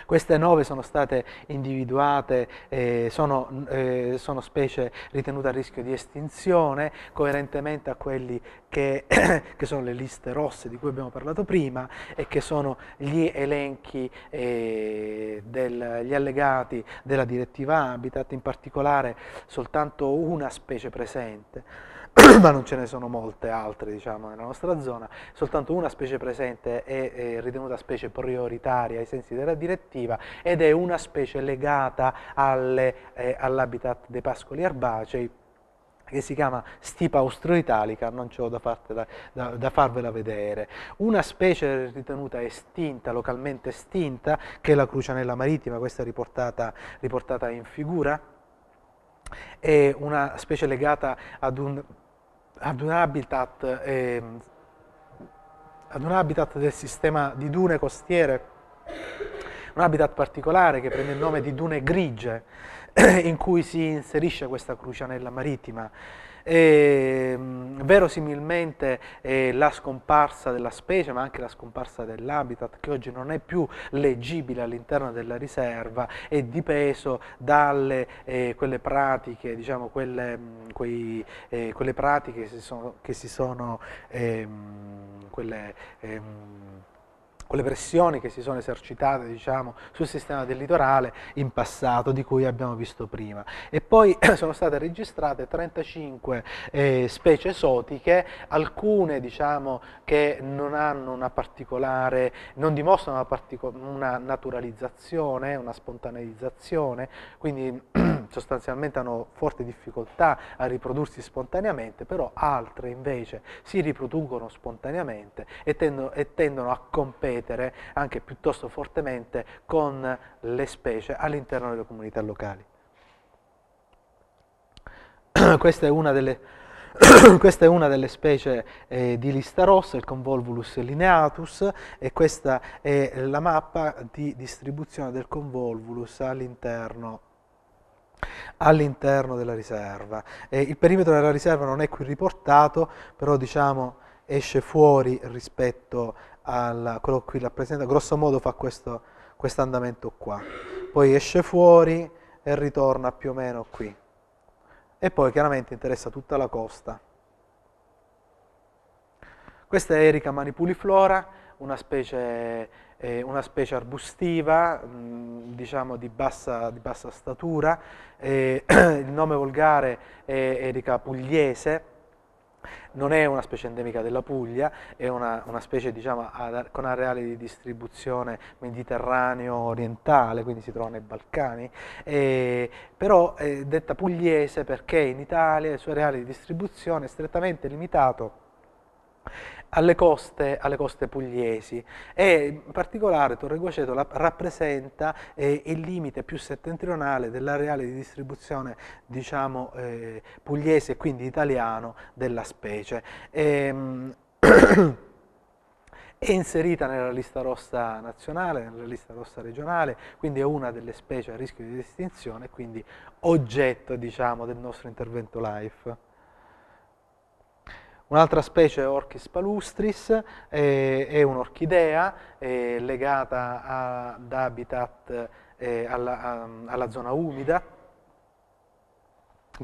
queste nove sono state individuate, eh, sono, eh, sono, specie ritenute a rischio di estinzione, coerentemente a quelli che, che, sono le liste rosse di cui abbiamo parlato prima e che sono gli elenchi, eh, del, gli allegati della direttiva Habitat, in particolare soltanto una specie presente. ma non ce ne sono molte altre diciamo, nella nostra zona, soltanto una specie presente è, è, ritenuta specie prioritaria ai sensi della direttiva ed è una specie legata eh, all'habitat dei pascoli erbacei che si chiama stipa austroitalica, non ho da, da, da, da, farvela vedere. Una specie ritenuta estinta, localmente estinta, che è la crucianella marittima, questa riportata, riportata in figura, è una specie legata ad un ad un habitat, eh, ad un habitat del sistema di dune costiere, un habitat particolare che prende il nome di dune grigie, in cui si inserisce questa crucianella marittima e, mm, verosimilmente eh, la scomparsa della specie, ma anche la scomparsa dell'habitat, che oggi non è più leggibile all'interno della riserva, è dipeso dalle eh, quelle pratiche, diciamo, quelle, mm, quei, eh, quelle pratiche che si sono, che si sono ehm, quelle, ehm, o le pressioni che si sono esercitate diciamo, sul sistema del litorale in passato, di cui abbiamo visto prima. E poi sono state registrate 35 eh, specie esotiche, alcune diciamo, che non hanno una particolare, non dimostrano una, una naturalizzazione, una spontaneizzazione, quindi sostanzialmente hanno forte difficoltà a riprodursi spontaneamente, però altre invece si riproducono spontaneamente e tendono, e tendono a competere anche piuttosto fortemente con le specie all'interno delle comunità locali. Questa è una delle questa è una delle specie eh, di lista rossa, il convolvulus lineatus, e questa è la mappa di distribuzione del convolvulus all'interno all'interno della riserva. Eh, il perimetro della riserva non è qui riportato, però diciamo esce fuori rispetto a quello qui rappresenta, grosso modo fa questo quest andamento qua. Poi esce fuori e ritorna più o meno qui. E poi chiaramente interessa tutta la costa. Questa è Erika manipuliflora, una specie eh, una specie arbustiva, mh, diciamo di bassa, di bassa statura, eh, il nome volgare è Erica pugliese, non è una specie endemica della Puglia, è una, una specie diciamo, ad, con areali di distribuzione mediterraneo orientale, quindi si trova nei Balcani, eh, però è detta pugliese perché in Italia il suo areale di distribuzione è strettamente limitato alle coste, alle coste, pugliesi e in particolare Torre Guaceto rappresenta eh, il limite più settentrionale dell'areale di distribuzione diciamo, eh, pugliese e quindi italiano della specie. E, ehm, è inserita nella lista rossa nazionale, nella lista rossa regionale, quindi è una delle specie a rischio di estinzione, quindi oggetto diciamo, del nostro intervento LIFE. Un'altra specie è Orchis palustris eh, è un'orchidea eh, legata ad habitat eh, alla, a, alla zona umida.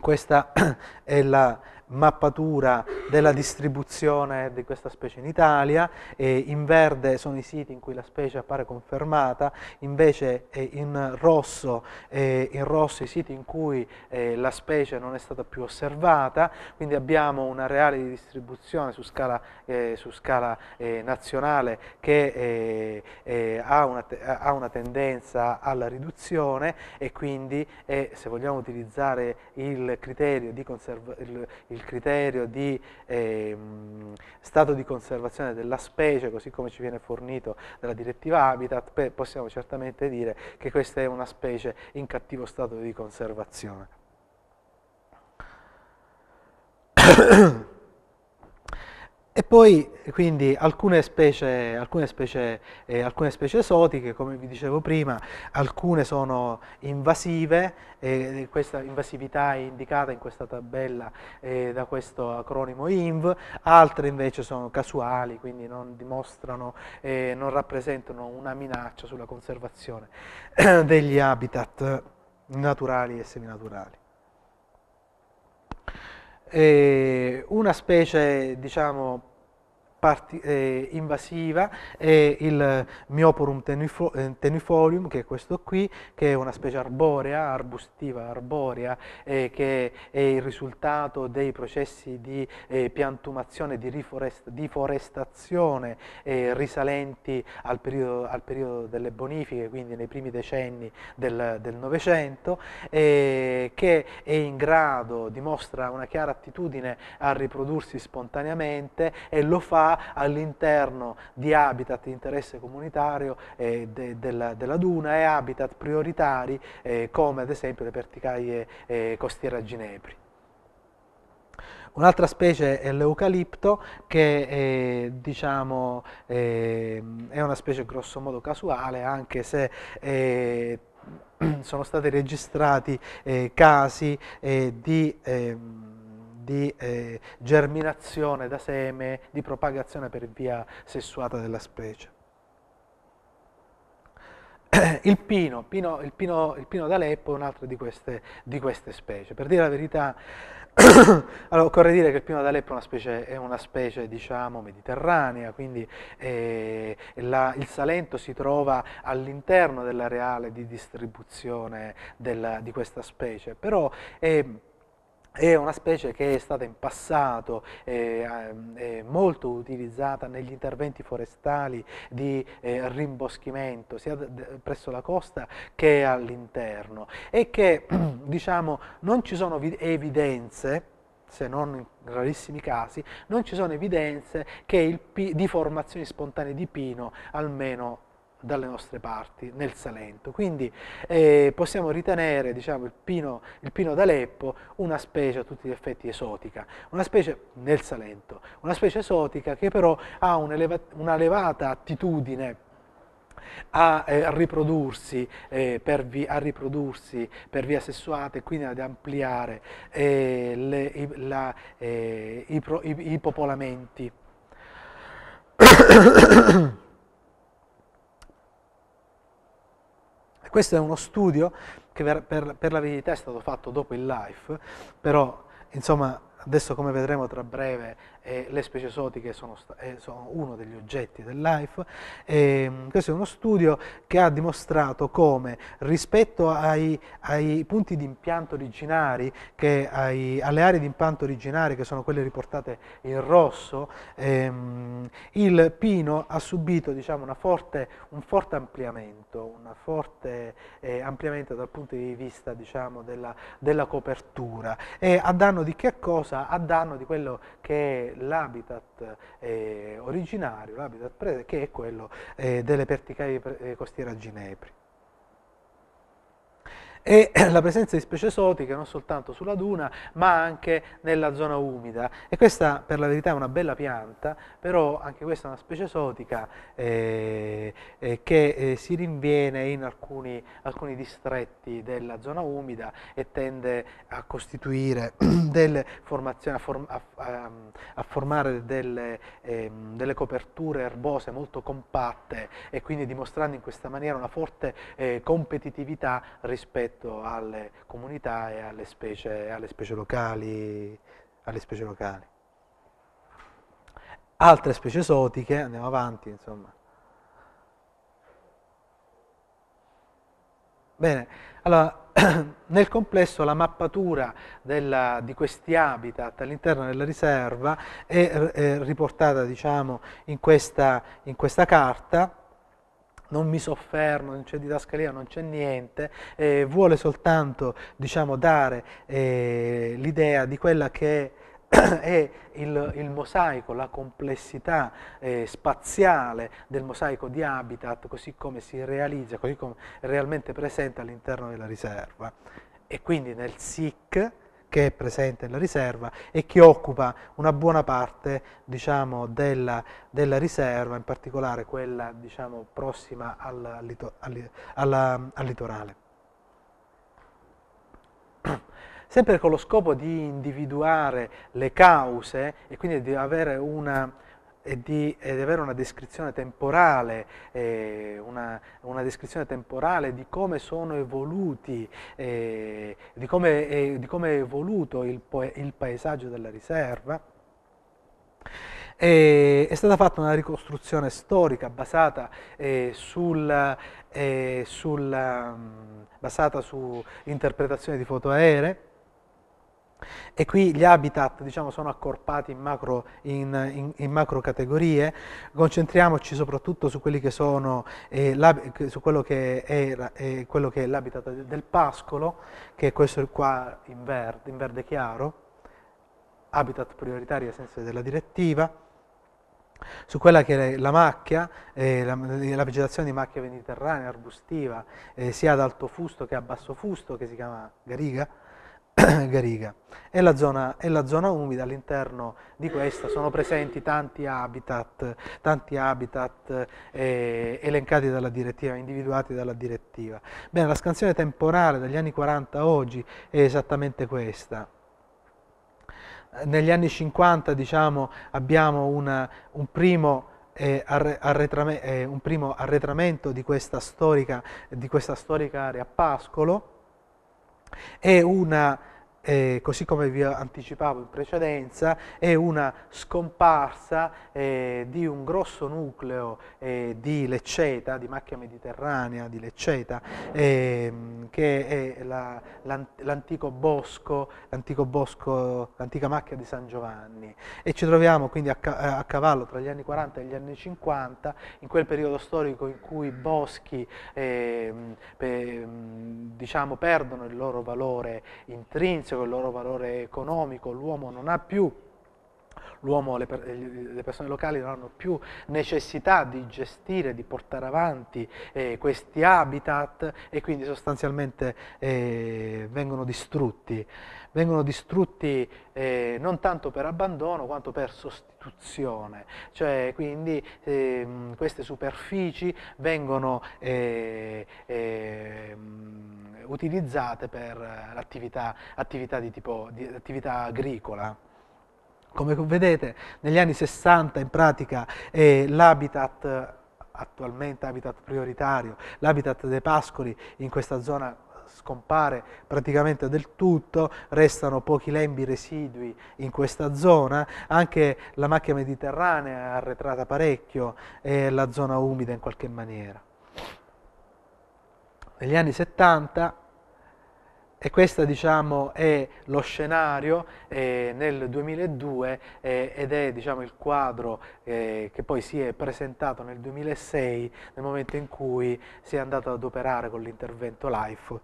Questa è la, mappatura della distribuzione di questa specie in Italia, in verde sono i siti in cui la specie appare confermata, invece eh, in rosso, eh, in rosso i siti in cui eh, la specie non è stata più osservata, quindi abbiamo un areale di distribuzione su scala, su scala nazionale che ha una, ha, una, tendenza alla riduzione e quindi se vogliamo utilizzare il criterio di conservazione il criterio di eh, stato di conservazione della specie, così come ci viene fornito dalla direttiva Habitat, beh, possiamo certamente dire che questa è una specie in cattivo stato di conservazione. E poi quindi alcune specie, alcune, specie, eh, alcune specie, esotiche, come vi dicevo prima, alcune sono invasive, eh, questa invasività è indicata in questa tabella eh, da questo acronimo INV, altre invece sono casuali, quindi non dimostrano, eh, non rappresentano una minaccia sulla conservazione degli habitat naturali e seminaturali eh, una specie, diciamo, parti, eh, invasiva è il Myoporum tenifo, eh, che è questo qui, che è una specie arborea, arbustiva arborea, eh, che è il risultato dei processi di eh, piantumazione, di riforest, deforestazione eh, risalenti al periodo, al periodo, delle bonifiche, quindi nei primi decenni del Novecento, che è in grado, dimostra una chiara attitudine a riprodursi spontaneamente e lo fa all'interno di habitat di interesse comunitario eh, de, della, della, duna e habitat prioritari eh, come ad esempio le perticaie eh, costiere a Ginepri. Un'altra specie è l'eucalipto che è, eh, diciamo, eh, è, una specie grossomodo casuale anche se è, eh, sono stati registrati casi di ehm, di eh, germinazione da seme, di propagazione per via sessuata della specie. Il pino, pino, il, pino, il pino d'Aleppo è un'altra di, di queste, specie. Per dire la verità, allora, occorre dire che il pino d'Aleppo è una specie, è una specie diciamo, mediterranea, quindi eh, la, il Salento si trova all'interno dell'areale di distribuzione della, di questa specie, però è è una specie che è stata in passato eh, eh, molto utilizzata negli interventi forestali di eh, rimboschimento sia presso la costa che all'interno e che diciamo, non ci sono evidenze se non in rarissimi casi, non ci sono evidenze che il, di formazioni spontanee di pino almeno dalle nostre parti, nel Salento. Quindi eh, possiamo ritenere diciamo, il, pino, il pino d'Aleppo una specie a tutti gli effetti esotica, una specie nel Salento, una specie esotica che però ha un'elevata attitudine a, eh, riprodursi, eh, via, a, riprodursi, per via sessuata e quindi ad ampliare eh, le, i, la, eh, i, pro, i, i popolamenti. Questo è uno studio che per, per, per la verità è stato fatto dopo il live, però insomma adesso come vedremo tra breve eh, le specie esotiche sono, eh, sono, uno degli oggetti del LIFE. Eh, questo è uno studio che ha dimostrato come rispetto ai, ai punti di impianto originari, che ai, alle aree di impianto originari che sono quelle riportate in rosso, ehm, il pino ha subito diciamo, forte, un forte ampliamento, un forte eh, ampliamento dal punto di vista diciamo, della, della copertura. E a danno di che cosa? A danno di quello che è l'habitat eh, originario, l'habitat che è quello eh, delle perticaie eh, costiere a ginepri e la presenza di specie esotiche non soltanto sulla duna ma anche nella zona umida e questa per la verità è una bella pianta però anche questa è una specie esotica eh, eh, che eh, si rinviene in alcuni, alcuni, distretti della zona umida e tende a costituire delle formazioni a, form a, a, a formare delle, ehm, delle, coperture erbose molto compatte e quindi dimostrando in questa maniera una forte eh, competitività rispetto rispetto alle comunità e alle specie, alle specie, locali, alle specie locali. Altre specie esotiche, andiamo avanti, insomma. Bene, allora, nel complesso la mappatura della, di questi habitat all'interno della riserva è, è riportata diciamo, in, questa, in questa carta non mi soffermo, non c'è didascalia, non c'è niente, eh, vuole soltanto diciamo, dare eh, l'idea di quella che è il, il mosaico, la complessità eh, spaziale del mosaico di habitat, così come si realizza, così come è realmente presente all'interno della riserva. E quindi nel SIC che è presente nella riserva e che occupa una buona parte diciamo, della, della, riserva, in particolare quella diciamo, prossima al, al, al, al um, litorale. Sempre con lo scopo di individuare le cause e quindi di avere una, e di, di, avere una descrizione temporale, eh, una, una, descrizione temporale di come sono evoluti, eh, di, come, eh, di, come, è evoluto il, il paesaggio della riserva. E, è stata fatta una ricostruzione storica basata, eh, sul, eh, sul, um, basata su interpretazioni di foto aeree e qui gli habitat diciamo, sono accorpati in macro, in, in, in macro, categorie, concentriamoci soprattutto su, sono, eh, su quello, che è, eh, quello che è l'habitat del pascolo, che è questo qua in verde, in verde chiaro, habitat prioritario a senso della direttiva, su quella che è la macchia, eh, la, la, vegetazione di macchia mediterranea, arbustiva, eh, sia ad alto fusto che a basso fusto, che si chiama gariga, Gariga. È la, zona, è la, zona, umida, all'interno di questa sono presenti tanti habitat, tanti habitat eh, elencati dalla direttiva, individuati dalla direttiva. Bene, la scansione temporale dagli anni 40 a oggi è esattamente questa negli anni 50 diciamo, abbiamo una, un, primo, eh, arretrame, eh, un, primo, arretramento di questa storica, di questa storica area pascolo, è una eh, così come vi anticipavo in precedenza, è una scomparsa eh, di un grosso nucleo eh, di lecceta, di macchia mediterranea, di lecceta, ehm, che è l'antico la, bosco, l'antica macchia di San Giovanni. E ci troviamo quindi a, eh, a cavallo tra gli anni 40 e gli anni 50, in quel periodo storico in cui i boschi ehm, pe diciamo, perdono il loro valore intrinseco, riconoscere il loro valore economico, l'uomo non ha più l'uomo, le, le, persone locali non hanno più necessità di gestire, di portare avanti eh, questi habitat e quindi sostanzialmente eh, vengono distrutti vengono distrutti eh, non tanto per abbandono quanto per sostituzione, cioè quindi eh, queste superfici vengono eh, ehm, utilizzate per attività, attività, di tipo, di, attività agricola. Come vedete negli anni 60 in pratica eh, l'habitat attualmente habitat prioritario, l'habitat dei pascoli in questa zona scompare praticamente del tutto, restano pochi lembi residui in questa zona, anche la macchia mediterranea è arretrata parecchio e la zona umida in qualche maniera. Negli anni 70 e questo diciamo, è lo scenario eh, nel 2002 eh, ed è diciamo, il quadro eh, che poi si è presentato nel 2006 nel momento in cui si è andato ad operare con l'intervento LIFE.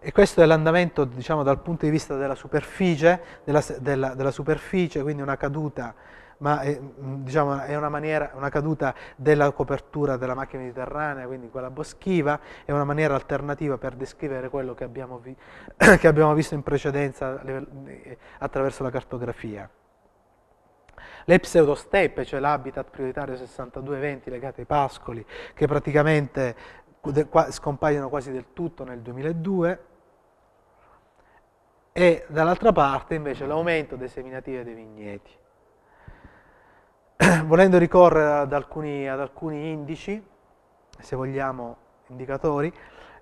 E questo è l'andamento diciamo, dal punto di vista della superficie, della, della, della superficie quindi una caduta ma è, mm, diciamo, è una, maniera, una caduta della copertura della macchia mediterranea, quindi quella boschiva, è una maniera alternativa per descrivere quello che abbiamo, vi, che abbiamo visto in precedenza eh, attraverso la cartografia. Le pseudosteppe, cioè l'habitat prioritario 62-20 legato ai pascoli, che praticamente scompaiono quasi del tutto nel 2002, e dall'altra parte invece l'aumento dei seminativi e dei vigneti. volendo ricorrere ad alcuni, ad alcuni, indici, se vogliamo indicatori,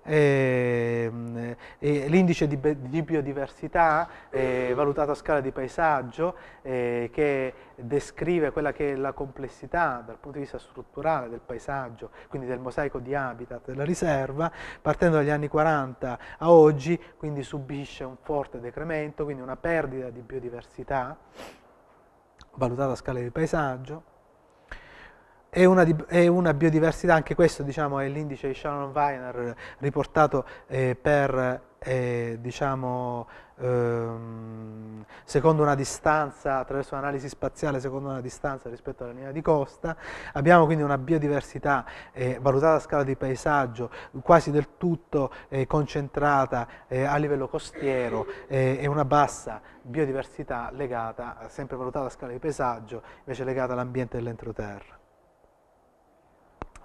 ehm, eh, eh, l'indice di, di biodiversità eh, valutato a scala di paesaggio eh, che descrive quella che è la complessità dal punto di vista strutturale del paesaggio, quindi del mosaico di habitat della riserva, partendo dagli anni 40 a oggi, quindi subisce un forte decremento, quindi una perdita di biodiversità valutata a scala di paesaggio, e una, e una biodiversità, anche questo diciamo, è l'indice di Shannon Weiner riportato eh, per eh, diciamo, ehm, secondo una distanza, attraverso un'analisi spaziale secondo una distanza rispetto alla linea di costa, abbiamo quindi una biodiversità eh, valutata a scala di paesaggio quasi del tutto eh, concentrata eh, a livello costiero eh, e una bassa biodiversità legata, sempre valutata a scala di paesaggio, invece legata all'ambiente dell'entroterra.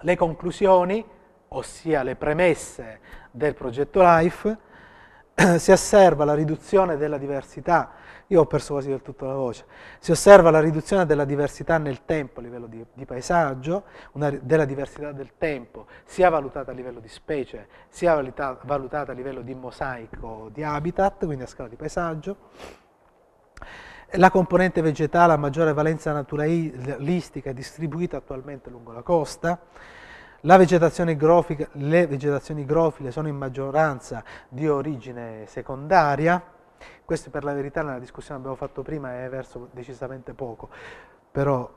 Le conclusioni, ossia le premesse del progetto LIFE, si osserva la riduzione della diversità, io ho perso quasi del tutto la voce, si osserva la riduzione della diversità nel tempo a livello di, di paesaggio, una, della diversità del tempo, sia valutata a livello di specie, sia valutata, valutata a livello di mosaico di habitat, quindi a scala di paesaggio. La componente vegetale ha maggiore valenza naturalistica distribuita attualmente lungo la costa, la vegetazione grofica, le vegetazioni grofile sono in maggioranza di origine secondaria, questo per la verità nella discussione che abbiamo fatto prima è verso decisamente poco, però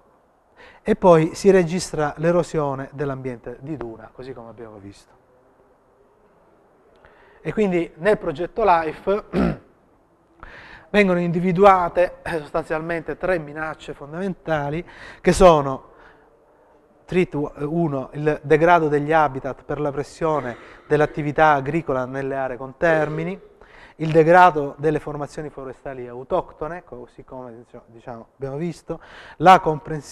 e poi si registra l'erosione dell'ambiente di duna, così come abbiamo visto. E quindi nel progetto LIFE vengono individuate eh, sostanzialmente tre minacce fondamentali che sono Treat 1, eh, il degrado degli habitat per la pressione dell'attività agricola nelle aree con termini, il degrado delle formazioni forestali autoctone, così come diciamo, abbiamo visto, la,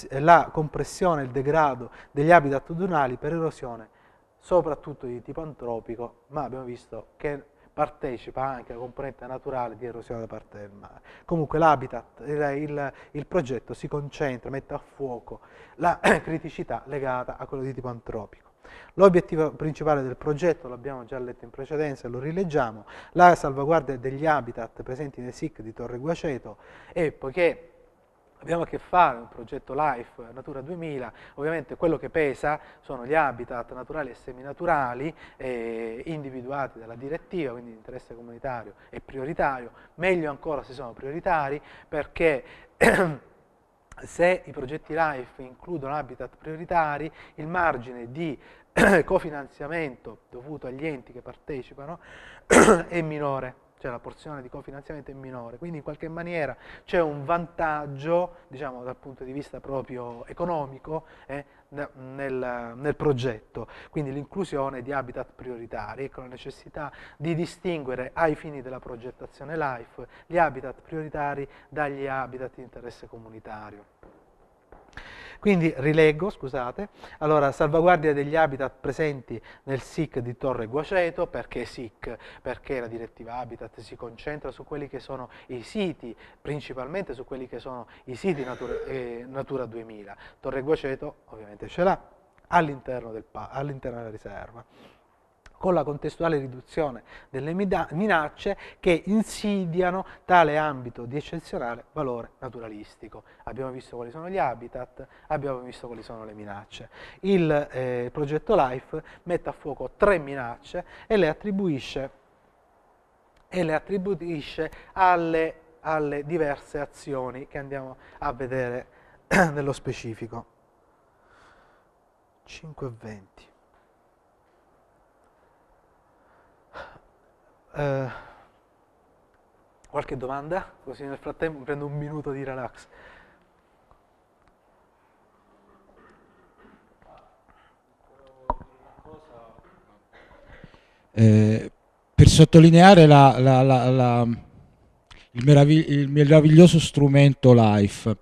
eh, la compressione e il degrado degli habitat dunali per erosione, soprattutto di tipo antropico, ma abbiamo visto che partecipa anche la componente naturale di erosione da parte del mare. Comunque l'habitat, il, il, il progetto si concentra, mette a fuoco la criticità legata a quello di tipo antropico. L'obiettivo principale del progetto, l'abbiamo già letto in precedenza e lo rileggiamo, la salvaguardia degli habitat presenti nei SIC di Torre Guaceto e poiché Abbiamo a che fare con un progetto LIFE Natura 2000, ovviamente quello che pesa sono gli habitat naturali e seminaturali eh, individuati dalla direttiva, quindi l'interesse comunitario è prioritario, meglio ancora se sono prioritari perché se i progetti LIFE includono habitat prioritari, il margine di cofinanziamento dovuto agli enti che partecipano è minore cioè la porzione di cofinanziamento è minore, quindi in qualche maniera c'è un vantaggio diciamo, dal punto di vista proprio economico eh, nel, nel, progetto, quindi l'inclusione di habitat prioritari, ecco la necessità di distinguere ai fini della progettazione LIFE gli habitat prioritari dagli habitat di interesse comunitario. Quindi rileggo, scusate, allora salvaguardia degli habitat presenti nel SIC di Torre Guaceto, perché SIC? Perché la direttiva Habitat si concentra su quelli che sono i siti, principalmente su quelli che sono i siti Natura, eh, Natura 2000. Torre Guaceto ovviamente ce l'ha all'interno all della riserva con la contestuale riduzione delle minacce che insidiano tale ambito di eccezionale valore naturalistico. Abbiamo visto quali sono gli habitat, abbiamo visto quali sono le minacce. Il eh, progetto LIFE mette a fuoco tre minacce e le attribuisce, e le attribuisce alle, alle diverse azioni che andiamo a vedere nello specifico. 5 e 20. Eh, qualche domanda? Così nel frattempo prendo un minuto di relax. Eh, per sottolineare la, la, la, il, meravigli il, meraviglioso strumento Life,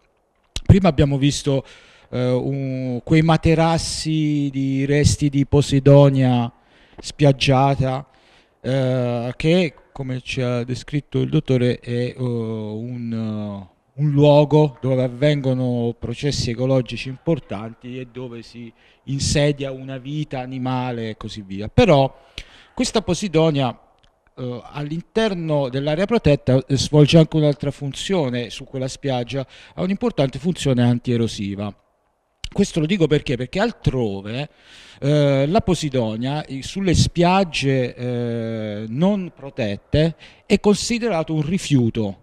prima abbiamo visto eh, un, quei materassi di resti di Posidonia spiaggiata eh, che come ci ha descritto il dottore è uh, un, uh, un, luogo dove avvengono processi ecologici importanti e dove si insedia una vita animale e così via. Però questa Posidonia Uh, all'interno dell'area protetta svolge anche un'altra funzione su quella spiaggia, ha un'importante funzione antierosiva. Questo lo dico perché? Perché altrove eh, la Posidonia sulle spiagge eh, non protette è considerato un rifiuto,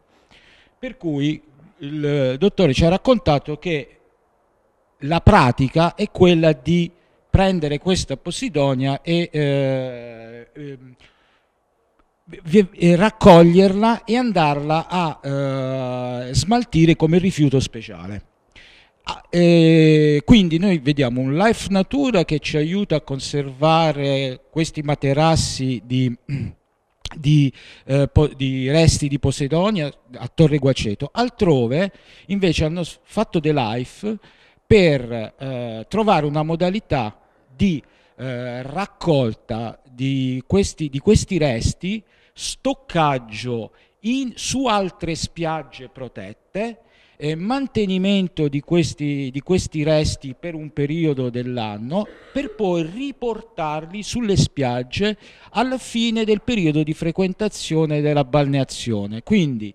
per cui il dottore ci ha raccontato che la pratica è quella di prendere questa Posidonia e... Eh, ehm, eh raccoglierla e andarla a eh, smaltire come rifiuto speciale. Ah, eh, quindi noi vediamo un Life Natura che ci aiuta a conservare questi materassi di, di, eh, po- di resti di Posidonia a Torre Guaceto, altrove invece hanno fatto dei Life per eh, trovare una modalità di eh, raccolta di questi, di questi, resti, stoccaggio in, su altre spiagge protette eh, mantenimento di questi, di questi resti per un periodo dell'anno per poi riportarli sulle spiagge alla fine del periodo di frequentazione della balneazione. Quindi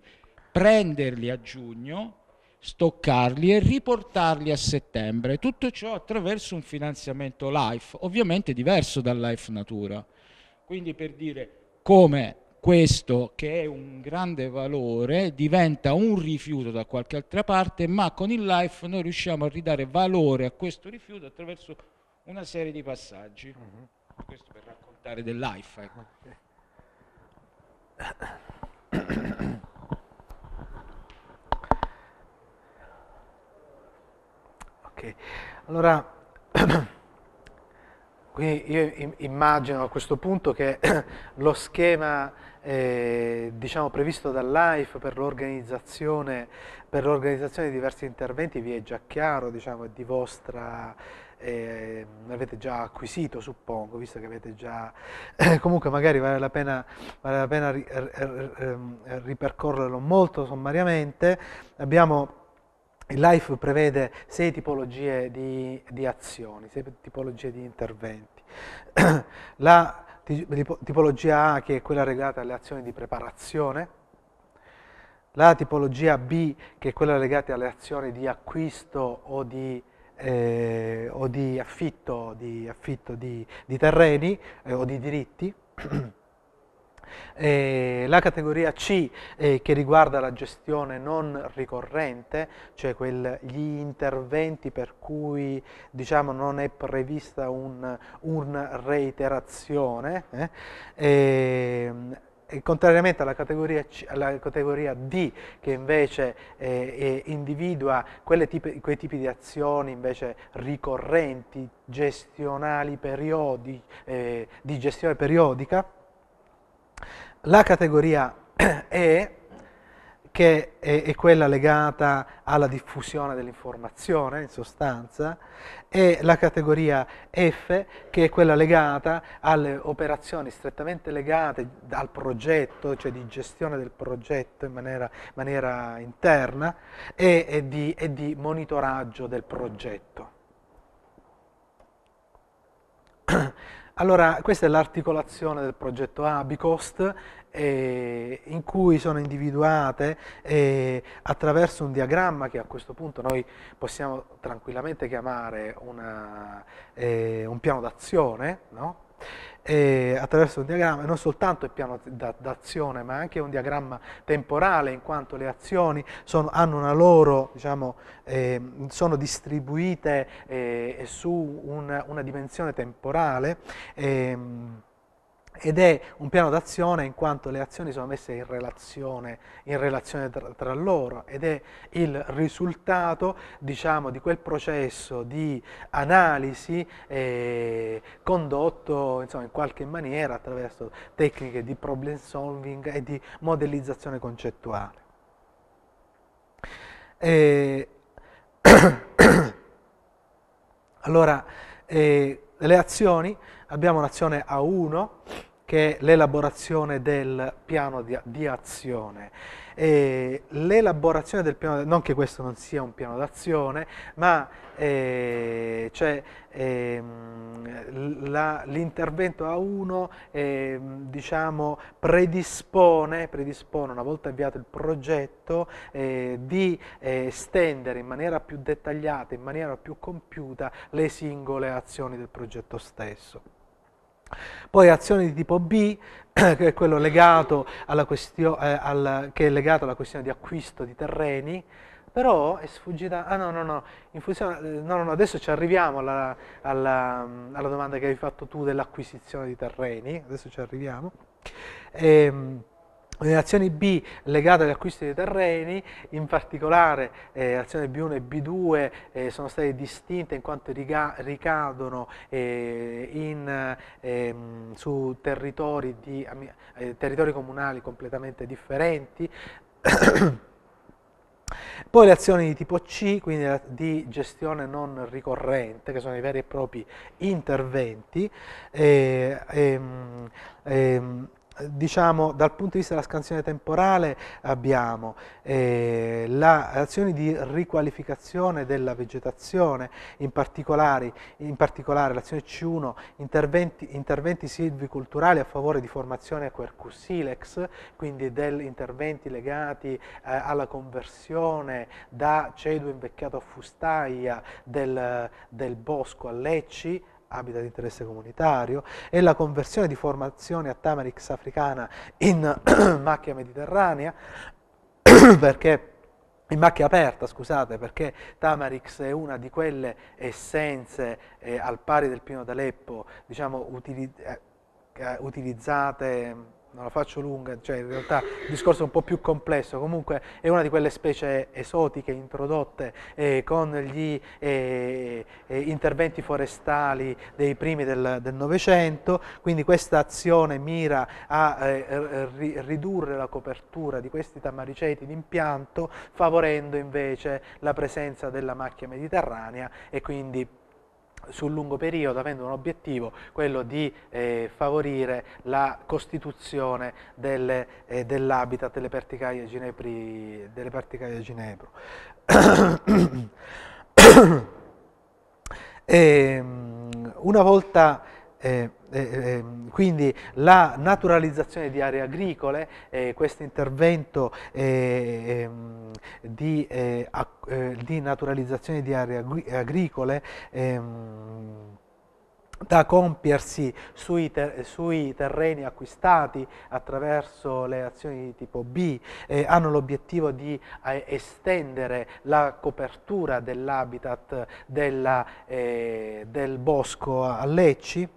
prenderli a giugno, stoccarli e riportarli a settembre. Tutto ciò attraverso un finanziamento life, ovviamente diverso dal life natura. Quindi per dire come questo, che è un grande valore, diventa un rifiuto da qualche altra parte, ma con il life noi riusciamo a ridare valore a questo rifiuto attraverso una serie di passaggi. Uh-huh. Questo per raccontare del life. Ecco. Okay. ok, allora qui io immagino a questo punto che lo schema eh, diciamo, previsto dall'AIF per l'organizzazione, di diversi interventi vi è già chiaro, diciamo, è di vostra, eh, avete già acquisito suppongo, visto che avete già, eh, comunque magari vale la pena, vale la pena ri, ehm, ripercorrerlo molto sommariamente, abbiamo il LIFE prevede sei tipologie di, di azioni, sei tipologie di interventi. La tipologia A che è quella legata alle azioni di preparazione, la tipologia B che è quella legata alle azioni di acquisto o di, eh, o di affitto, di, affitto di, di terreni eh, o di diritti, Eh, la categoria C eh, che riguarda la gestione non ricorrente, cioè quel, gli interventi per cui diciamo, non è prevista un, una reiterazione, eh, ehm, contrariamente alla categoria, C, alla categoria, D che invece eh, individua tipi, quei tipi di azioni invece ricorrenti, gestionali, periodi, eh, di gestione periodica, la categoria E, che è, è quella legata alla diffusione dell'informazione in sostanza, e la categoria F, che è quella legata alle operazioni strettamente legate al progetto, cioè di gestione del progetto in maniera, maniera interna, e, e, di, e di monitoraggio del progetto. Allora, questa è l'articolazione del progetto Abicost eh, in cui sono individuate eh, attraverso un diagramma che a questo punto noi possiamo tranquillamente chiamare una, eh, un piano d'azione, no? attraverso un diagramma, non soltanto il piano d'azione, ma anche un diagramma temporale, in quanto le azioni sono, hanno una loro, diciamo, eh, sono distribuite eh, su un, una dimensione temporale. Eh, ed è un piano d'azione in quanto le azioni sono messe in relazione, in relazione tra, tra, loro ed è il risultato diciamo, di quel processo di analisi eh, condotto insomma, in qualche maniera attraverso tecniche di problem solving e di modellizzazione concettuale. Eh, allora, eh, le azioni abbiamo un'azione A1 che è l'elaborazione del piano di, di azione. l'elaborazione del piano, non che questo non sia un piano d'azione, ma eh, cioè, eh, l'intervento A1 eh, diciamo, predispone, predispone, una volta avviato il progetto, eh, di eh, estendere in maniera più dettagliata, in maniera più compiuta le singole azioni del progetto stesso. Poi azioni di tipo B, che è quello legato alla, questio, eh, al, che è legato alla questione di acquisto di terreni, però è sfuggita, ah no no no, funzione, no, no adesso ci arriviamo alla, alla, alla, domanda che hai fatto tu dell'acquisizione di terreni, adesso ci arriviamo. Ehm, le azioni B legate agli acquisti dei terreni, in particolare eh, azioni B1 e B2 eh, sono state distinte in quanto riga, ricadono eh, in, ehm, su territori, di, eh, territori comunali completamente differenti. Poi le azioni di tipo C, quindi di gestione non ricorrente, che sono i veri e propri interventi, eh, ehm, ehm, diciamo, dal punto di vista della scansione temporale abbiamo eh, la, azioni di riqualificazione della vegetazione, in particolare, in particolare l'azione C1, interventi, interventi, silviculturali a favore di formazione quercusilex, quindi del, interventi legati eh, alla conversione da cedo invecchiato a fustaia del, del bosco a lecci, abita di interesse comunitario e la conversione di formazione a Tamarix africana in macchia mediterranea perché in macchia aperta, scusate, perché Tamarix è una di quelle essenze eh, al pari del pino d'Aleppo, diciamo, utili eh, utilizzate non la faccio lunga, cioè in realtà il discorso è un po' più complesso, comunque è una di quelle specie esotiche introdotte eh, con gli eh, eh interventi forestali dei primi del Novecento, quindi questa azione mira a eh, ridurre la copertura di questi tamariceti d'impianto, favorendo invece la presenza della macchia mediterranea e quindi sul lungo periodo avendo un obiettivo, quello di eh, favorire la costituzione eh, dell'habitat delle perticaie ginepri, delle perticaie ginepro. e, ehm, una volta eh, eh, eh, quindi la naturalizzazione di aree agricole, eh, questo intervento eh, ehm, di, di, naturalizzazione di aree agricole ehm, da compiersi sui, ter sui, terreni acquistati attraverso le azioni di tipo B eh, hanno l'obiettivo di eh, estendere la copertura dell'habitat eh, del bosco a Lecci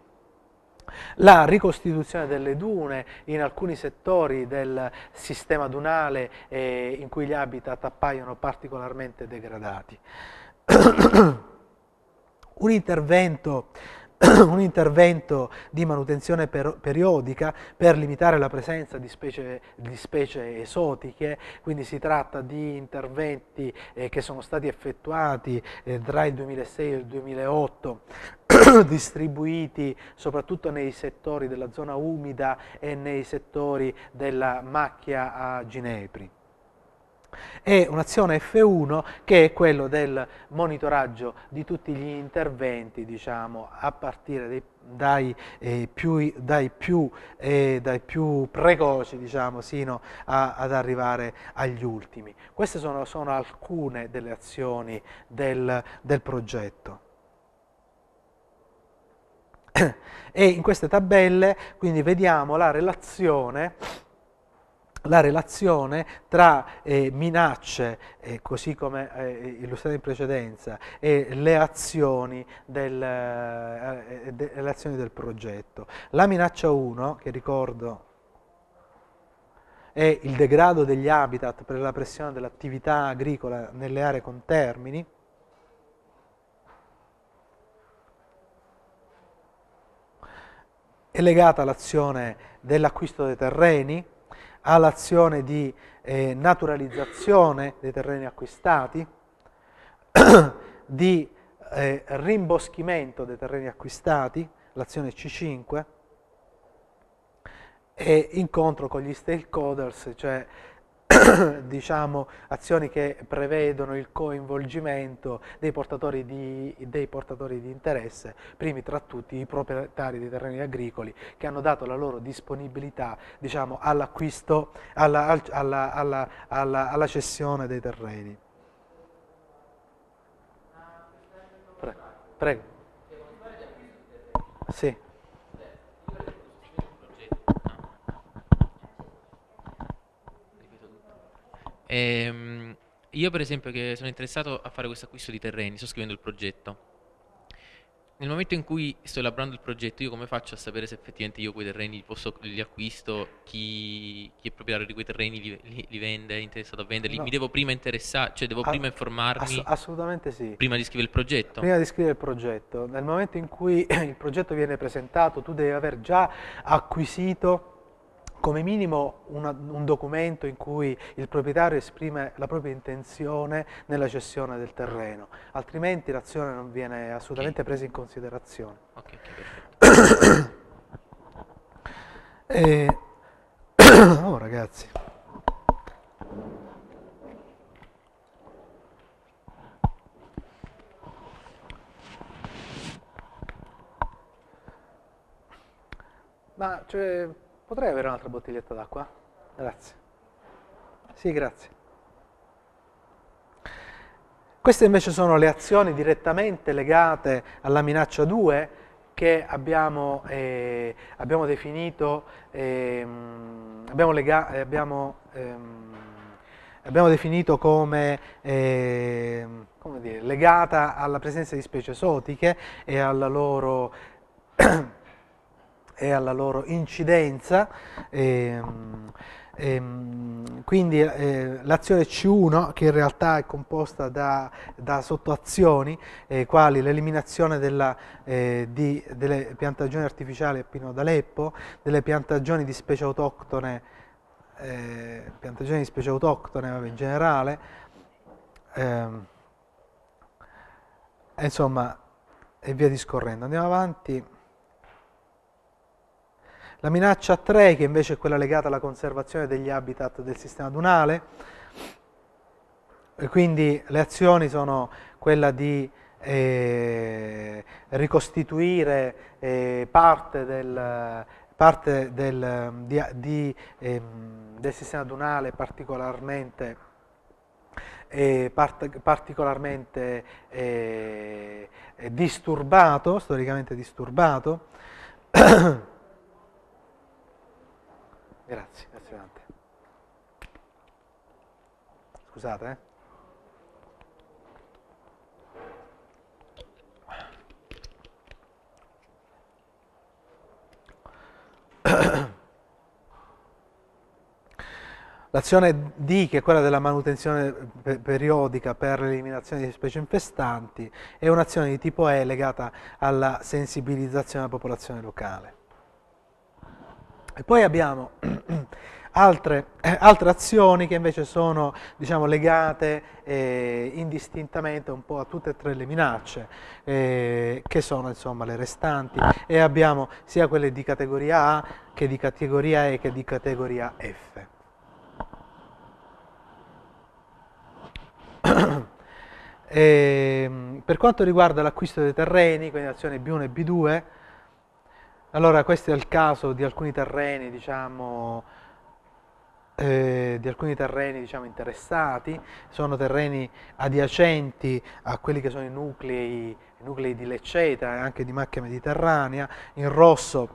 la ricostituzione delle dune in alcuni settori del sistema dunale eh, in cui gli habitat appaiono particolarmente degradati. Un intervento un intervento di manutenzione per, periodica per limitare la presenza di specie, di specie, esotiche, quindi si tratta di interventi eh, che sono stati effettuati eh, tra il 2006 e il 2008 distribuiti soprattutto nei settori della zona umida e nei settori della macchia a Ginepri e un'azione F1 che è quello del monitoraggio di tutti gli interventi diciamo, a partire dei, dai, eh, più, dai, più, eh, dai, più, precoci diciamo, sino a, ad arrivare agli ultimi. Queste sono, sono alcune delle azioni del, del progetto e in queste tabelle quindi vediamo la relazione la relazione tra eh, minacce, eh, così come eh, illustrato in precedenza, e le azioni, del, eh, eh, de, le azioni del progetto. La minaccia 1, che ricordo è il degrado degli habitat per la pressione dell'attività agricola nelle aree con termini, è legata all'azione dell'acquisto dei terreni, all'azione di eh, naturalizzazione dei terreni acquistati, di eh, rimboschimento dei terreni acquistati, l'azione C5, e incontro con gli stakeholders, cioè diciamo, azioni che prevedono il coinvolgimento dei portatori, di, dei portatori, di, interesse, primi tra tutti i proprietari dei terreni agricoli che hanno dato la loro disponibilità diciamo, all'acquisto, alla, alla, alla, alla, cessione dei terreni. Prego. Prego. Sì. Ehm, io per esempio che sono interessato a fare questo acquisto di terreni, sto scrivendo il progetto. Nel momento in cui sto elaborando il progetto, io come faccio a sapere se effettivamente io quei terreni li, posso, li acquisto, chi, chi, è proprietario di quei terreni li, li, li vende, è interessato a venderli? No. Mi devo prima interessare, cioè devo a, prima informarmi? Ass assolutamente sì. Prima di scrivere il progetto? Prima di scrivere il progetto. Nel momento in cui il progetto viene presentato, tu devi aver già acquisito come minimo una, un documento in cui il proprietario esprime la propria intenzione nella cessione del terreno, altrimenti l'azione non viene assolutamente okay. presa in considerazione. Okay, okay, e... Eh, oh ragazzi. Ma cioè, Potrei avere un'altra bottiglietta d'acqua? Grazie. Sì, grazie. Queste invece sono le azioni direttamente legate alla minaccia 2 che abbiamo, eh, abbiamo definito, eh, abbiamo, lega, eh, abbiamo, ehm, abbiamo, definito come, eh, come dire, legata alla presenza di specie esotiche e alla loro e alla loro incidenza. Ehm, ehm, quindi eh, l'azione C1 che in realtà è composta da, da sottoazioni eh, quali l'eliminazione eh, delle piantagioni artificiali a Pino d'Aleppo, delle piantagioni di specie autoctone, eh, piantagioni di specie autoctone vabbè, in generale, ehm, insomma e via discorrendo. Andiamo avanti. La minaccia 3, che invece è quella legata alla conservazione degli habitat del sistema dunale, e quindi le azioni sono quella di eh, ricostituire eh, parte del, parte del, di, di, ehm, del sistema dunale particolarmente, eh, part, particolarmente eh, disturbato, storicamente disturbato, Grazie, grazie Dante. Scusate, eh. L'azione D, che è quella della manutenzione periodica per l'eliminazione di specie infestanti, è un'azione di tipo E legata alla sensibilizzazione della popolazione locale. E poi abbiamo altre, altre, azioni che invece sono diciamo, legate eh, indistintamente un po' a tutte e tre le minacce, eh, che sono insomma, le restanti, e abbiamo sia quelle di categoria A che di categoria E che di categoria F. E, ehm, per quanto riguarda l'acquisto dei terreni, quindi azione B1 e B2, allora questo è il caso di alcuni terreni, diciamo, eh, di alcuni terreni diciamo, interessati, sono terreni adiacenti a quelli che sono i nuclei, i nuclei di lecceta e anche di macchia mediterranea, in rosso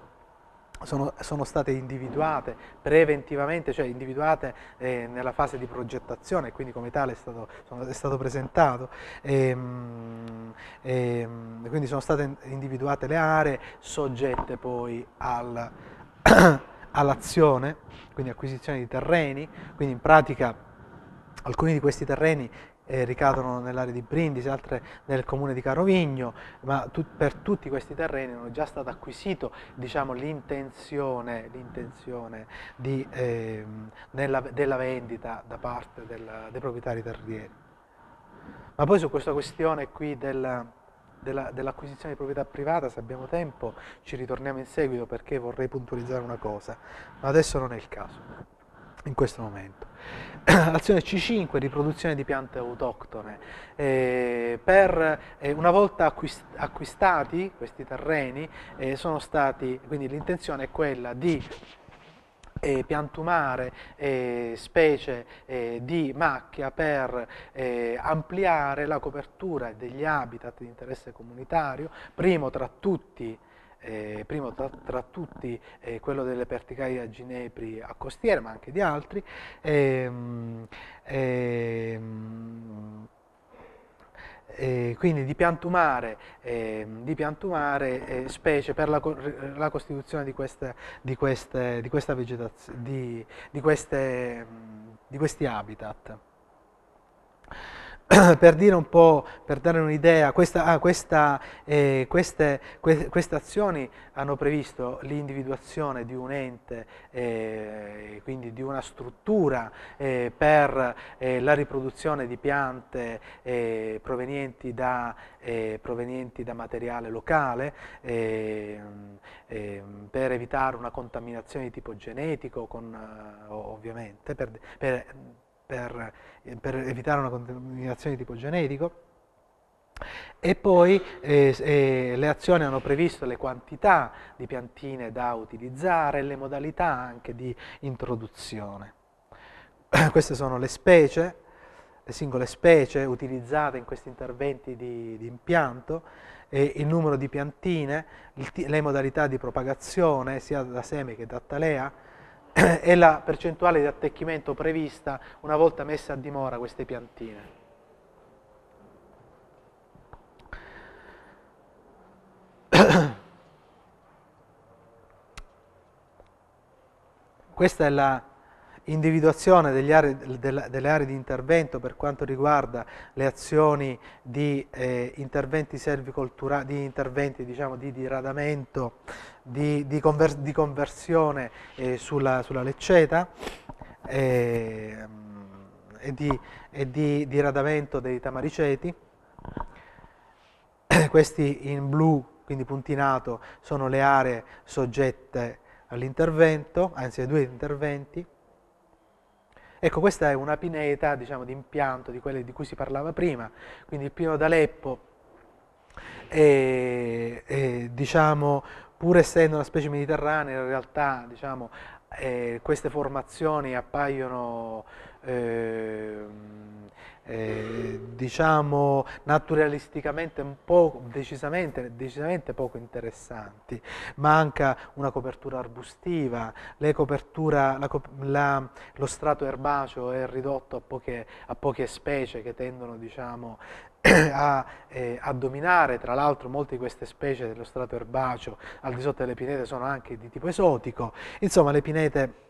sono, sono, state individuate preventivamente, cioè individuate eh, nella fase di progettazione, quindi come tale è stato, sono, è stato presentato, e, ehm, e, ehm, quindi sono state individuate le aree soggette poi al, all'azione, quindi acquisizione di terreni, quindi in pratica alcuni di questi terreni eh, ricadono nell'area di Brindisi, altre nel comune di Carovigno, ma tu, per tutti questi terreni non è già stato acquisito diciamo, l'intenzione, eh, della vendita da parte del, dei proprietari terrieri. Ma poi su questa questione qui del, dell'acquisizione di proprietà privata, se abbiamo tempo ci ritorniamo in seguito perché vorrei puntualizzare una cosa, ma adesso non è il caso, in questo momento l'azione C5, riproduzione di piante autoctone. Eh, per, eh, una volta acquistati questi terreni, eh, stati, quindi l'intenzione è quella di eh, piantumare eh, specie eh, di macchia per eh, ampliare la copertura degli habitat di interesse comunitario, primo tra tutti eh, primo tra, tra tutti eh, quello delle a ginepri a costiera, ma anche di altri, ehm, ehm, eh, quindi di piantumare, eh, di piantumare eh, specie per la, la costituzione di, questa, di, queste, di, questa di queste, questi habitat. per dire un po', per dare un'idea, ah, eh, queste, que, queste, azioni hanno previsto l'individuazione di un ente, eh, quindi di una struttura eh, per eh, la riproduzione di piante eh, provenienti da, eh, provenienti, da, materiale locale, ehm, ehm, per evitare una contaminazione di tipo genetico, con, ovviamente, per, per, per, eh, per evitare una contaminazione di tipo genetico. E poi eh, eh, le azioni hanno previsto le quantità di piantine da utilizzare e le modalità anche di introduzione. Queste sono le specie, le singole specie utilizzate in questi interventi di, di impianto, eh, il numero di piantine, il, le modalità di propagazione sia da seme che da talea, è la percentuale di attecchimento prevista una volta messe a dimora queste piantine. Questa è la individuazione aree, delle aree di intervento per quanto riguarda le azioni di eh, interventi servicolturali, di interventi diciamo, di diradamento, di, di, conver di conversione eh, sulla, sulla, lecceta eh, e, di, e di diradamento dei tamariceti. Questi in blu, quindi puntinato, sono le aree soggette all'intervento, anzi ai due interventi Ecco, questa è una pineta diciamo, di impianto di quelle di cui si parlava prima, quindi il pino d'Aleppo è, eh, è, eh, diciamo, pur essendo una specie mediterranea, in realtà diciamo, eh, queste formazioni appaiono eh, eh, diciamo naturalisticamente un po' decisamente, decisamente poco interessanti. Manca una copertura arbustiva, copertura, la, la, lo strato erbaceo è ridotto a poche, a poche specie che tendono diciamo, a, eh, a, dominare, tra l'altro molte di queste specie dello strato erbaceo al di sotto delle pinete sono anche di tipo esotico, insomma le pinete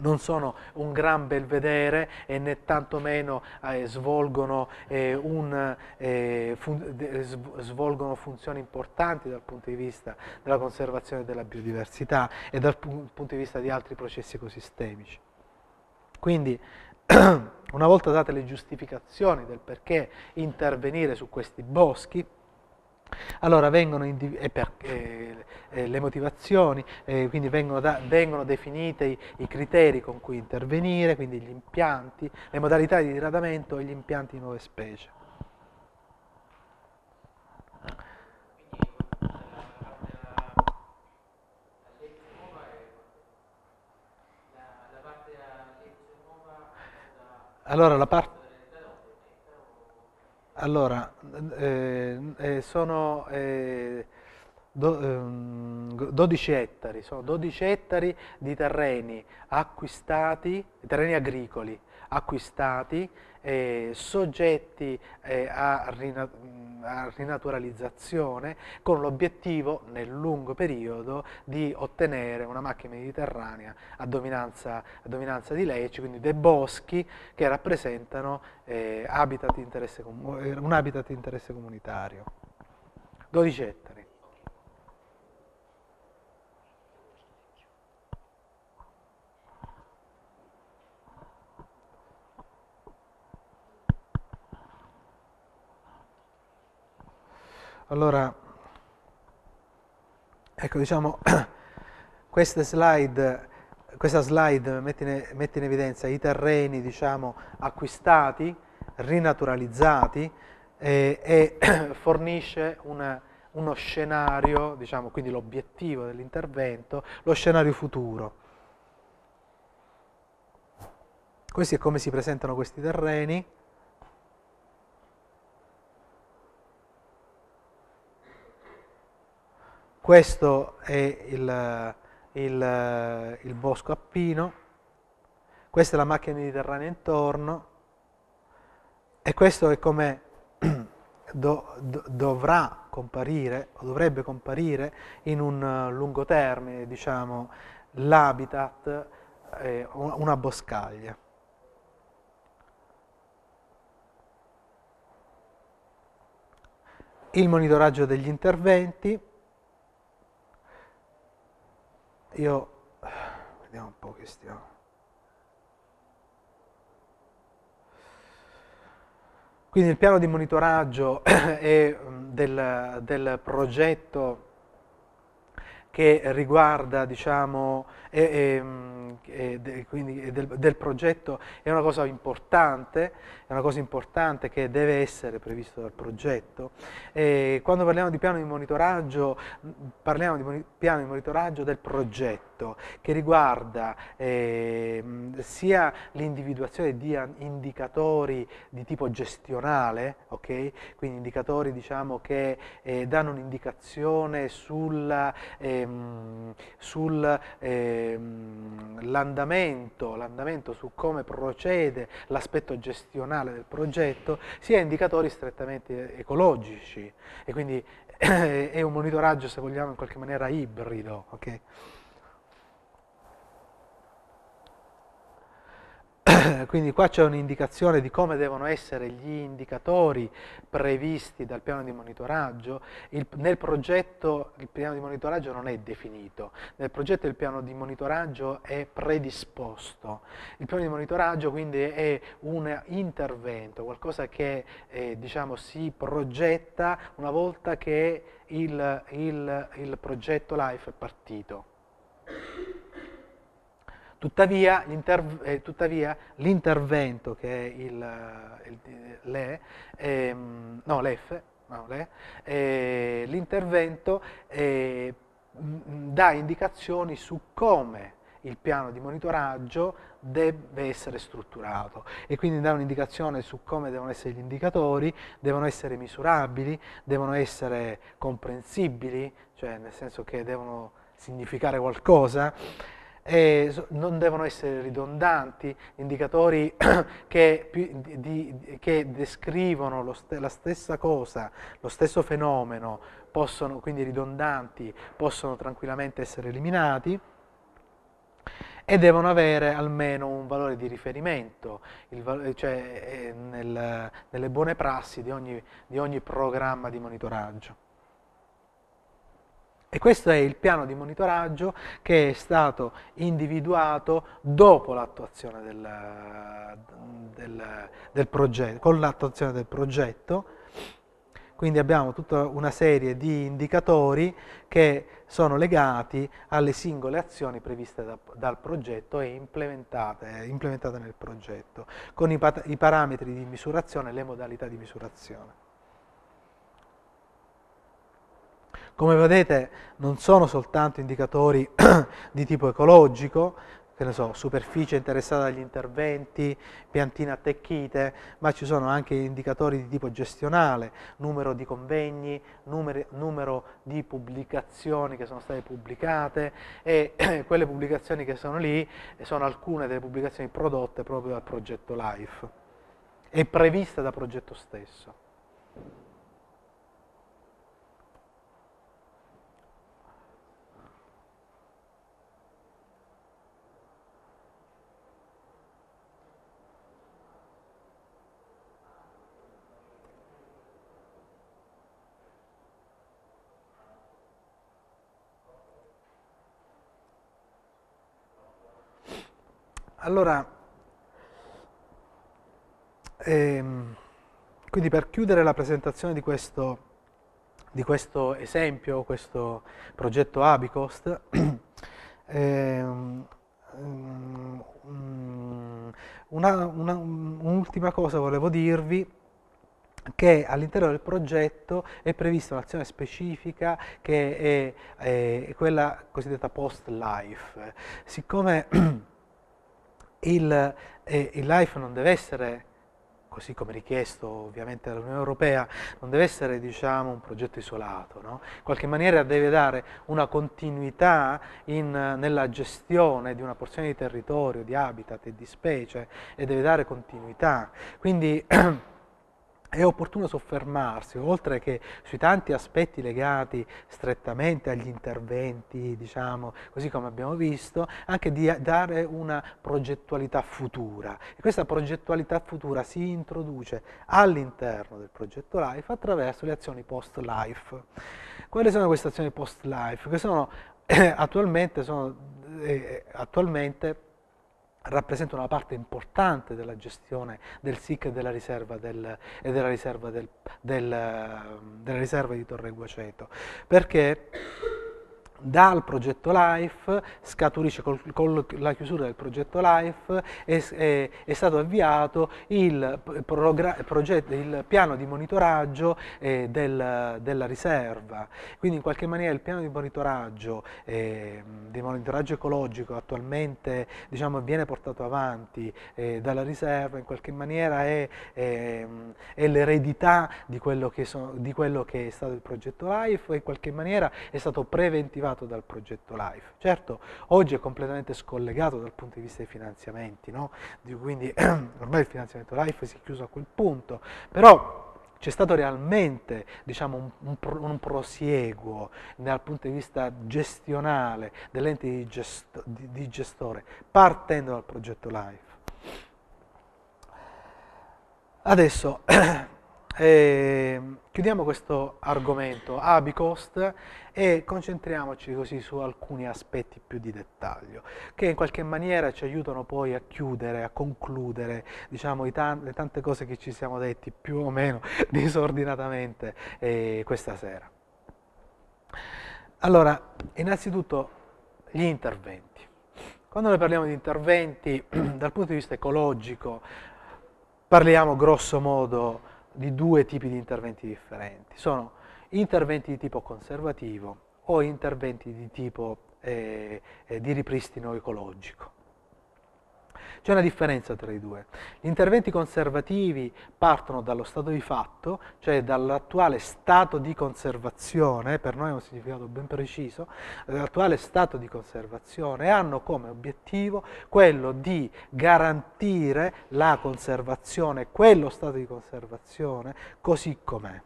non sono un gran belvedere e né tantomeno eh, svolgono, eh, un, eh, fun svolgono, funzioni importanti dal punto di vista della conservazione della biodiversità e dal pu punto di vista di altri processi ecosistemici. Quindi, una volta date le giustificazioni del perché intervenire su questi boschi, allora vengono eh, per, eh, eh, le motivazioni, eh, quindi vengono, da, vengono definiti i, i, criteri con cui intervenire, quindi gli impianti, le modalità di diradamento e gli impianti di nuove specie. Allora la parte allora, eh, eh, sono eh, do, ehm, 12 ettari, sono 12 ettari di terreni acquistati, terreni agricoli acquistati eh, soggetti eh, a, rina a, rinaturalizzazione con l'obiettivo nel lungo periodo di ottenere una macchia mediterranea a dominanza, a dominanza di leci, quindi dei boschi che rappresentano eh, habitat un habitat di interesse comunitario. 12 ettari. Allora, ecco diciamo, queste slide, questa slide mette in, mette in evidenza i terreni diciamo, acquistati, rinaturalizzati eh, e fornisce una, uno scenario, diciamo, quindi l'obiettivo dell'intervento, lo scenario futuro. Così è come si presentano questi terreni Questo è il, il, il bosco appino, questa è la macchia mediterranea intorno e questo è come do, do, dovrà comparire o dovrebbe comparire in un eh, lungo termine, diciamo, l'habitat, eh, una boscaglia. Il monitoraggio degli interventi, io vediamo un po' che stiamo. Quindi il piano di monitoraggio mm, del, del progetto che riguarda diciamo, e, e, e, quindi del, del, progetto è una cosa importante, è una cosa importante che deve essere prevista dal progetto. quando parliamo di piano di monitoraggio, parliamo di piano di monitoraggio del progetto atto che riguarda eh, sia l'individuazione di indicatori di tipo gestionale, okay? quindi indicatori diciamo, che eh, danno un'indicazione sull'andamento ehm, sul, ehm, su come procede l'aspetto gestionale del progetto, sia indicatori strettamente ecologici e quindi è un monitoraggio, se vogliamo, in qualche maniera ibrido. Okay? Eh, quindi qua c'è un'indicazione di come devono essere gli indicatori previsti dal piano di monitoraggio. Il, nel progetto il piano di monitoraggio non è definito, nel progetto il piano di monitoraggio è predisposto. Il piano di monitoraggio quindi è un intervento, qualcosa che eh, diciamo, si progetta una volta che il, il, il progetto LIFE è partito. Tuttavia, l'inter, eh, tuttavia l'intervento che è il, eh, il, eh, l'E, ehm, no, l'F, no, l'E, eh, l'intervento eh, dà indicazioni su come il piano di monitoraggio deve essere strutturato e quindi dà un'indicazione su come devono essere gli indicatori, devono essere misurabili, devono essere comprensibili, cioè nel senso che devono significare qualcosa, eh, non devono essere ridondanti, indicatori che, di, che descrivono st la stessa cosa, lo stesso fenomeno, possono, quindi ridondanti, possono tranquillamente essere eliminati e devono avere almeno un valore di riferimento, il, cioè eh, nel, nelle buone prassi di ogni, di ogni programma di monitoraggio. E questo è il piano di monitoraggio che è stato individuato dopo l'attuazione del, del, del progetto, con l'attuazione del progetto. Quindi abbiamo tutta una serie di indicatori che sono legati alle singole azioni previste da, dal progetto e implementate, implementate nel progetto, con i, i parametri di misurazione e le modalità di misurazione. Come vedete non sono soltanto indicatori di tipo ecologico, che ne so, superficie interessata dagli interventi, piantine attecchite, ma ci sono anche indicatori di tipo gestionale, numero di convegni, numero, numero di pubblicazioni che sono state pubblicate e quelle pubblicazioni che sono lì sono alcune delle pubblicazioni prodotte proprio dal progetto LIFE e previste da progetto stesso. Allora, ehm, quindi per chiudere la presentazione di questo, di questo esempio, questo progetto Abicost, ehm, ehm un'ultima cosa volevo dirvi che all'interno del progetto è prevista un'azione specifica che è, è quella cosiddetta post-life. Siccome il, eh, il life non deve essere così come richiesto ovviamente dall'Unione Europea, non deve essere diciamo, un progetto isolato, no? in qualche maniera deve dare una continuità in, nella gestione di una porzione di territorio, di habitat e di specie e deve dare continuità. Quindi è opportuno soffermarsi, oltre che sui tanti aspetti legati strettamente agli interventi, diciamo, così come abbiamo visto, anche di dare una progettualità futura. E questa progettualità futura si introduce all'interno del progetto LIFE attraverso le azioni post-LIFE. Quali sono queste azioni post-LIFE? Che sono eh, attualmente, sono, eh, attualmente rappresenta una parte importante della gestione del SIC e della riserva, del, e della riserva, del, del, ehm, della riserva di Torre Guaceto, perché dal progetto LIFE, scaturisce col, con la chiusura del progetto LIFE, è, è, è stato avviato il, progetto, il, piano di monitoraggio eh, del, della riserva. Quindi in qualche maniera il piano di monitoraggio, eh, di monitoraggio ecologico attualmente diciamo, viene portato avanti eh, dalla riserva, in qualche maniera è, ehm, è l'eredità di, di quello che è stato il progetto LIFE in qualche maniera è stato preventivato derivato dal progetto LIFE. Certo, oggi è completamente scollegato dal punto di vista dei finanziamenti, no? quindi ormai il finanziamento LIFE si è chiuso a quel punto, però c'è stato realmente diciamo, un, un, un, prosieguo dal punto di vista gestionale dell'ente di, gesto, di, di gestore partendo dal progetto LIFE. Adesso Eh, chiudiamo questo argomento Abicost e concentriamoci così su alcuni aspetti più di dettaglio che in qualche maniera ci aiutano poi a chiudere, a concludere diciamo, tan le tante cose che ci siamo detti più o meno disordinatamente eh, questa sera. Allora, innanzitutto gli interventi. Quando noi parliamo di interventi dal punto di vista ecologico parliamo grosso modo di due tipi di interventi differenti. Sono interventi di tipo conservativo o interventi di tipo eh, eh, di ripristino ecologico. C'è una differenza tra i due. Gli interventi conservativi partono dallo stato di fatto, cioè dall'attuale stato di conservazione, per noi è un significato ben preciso, dall'attuale stato di conservazione e hanno come obiettivo quello di garantire la conservazione, quello stato di conservazione così com'è.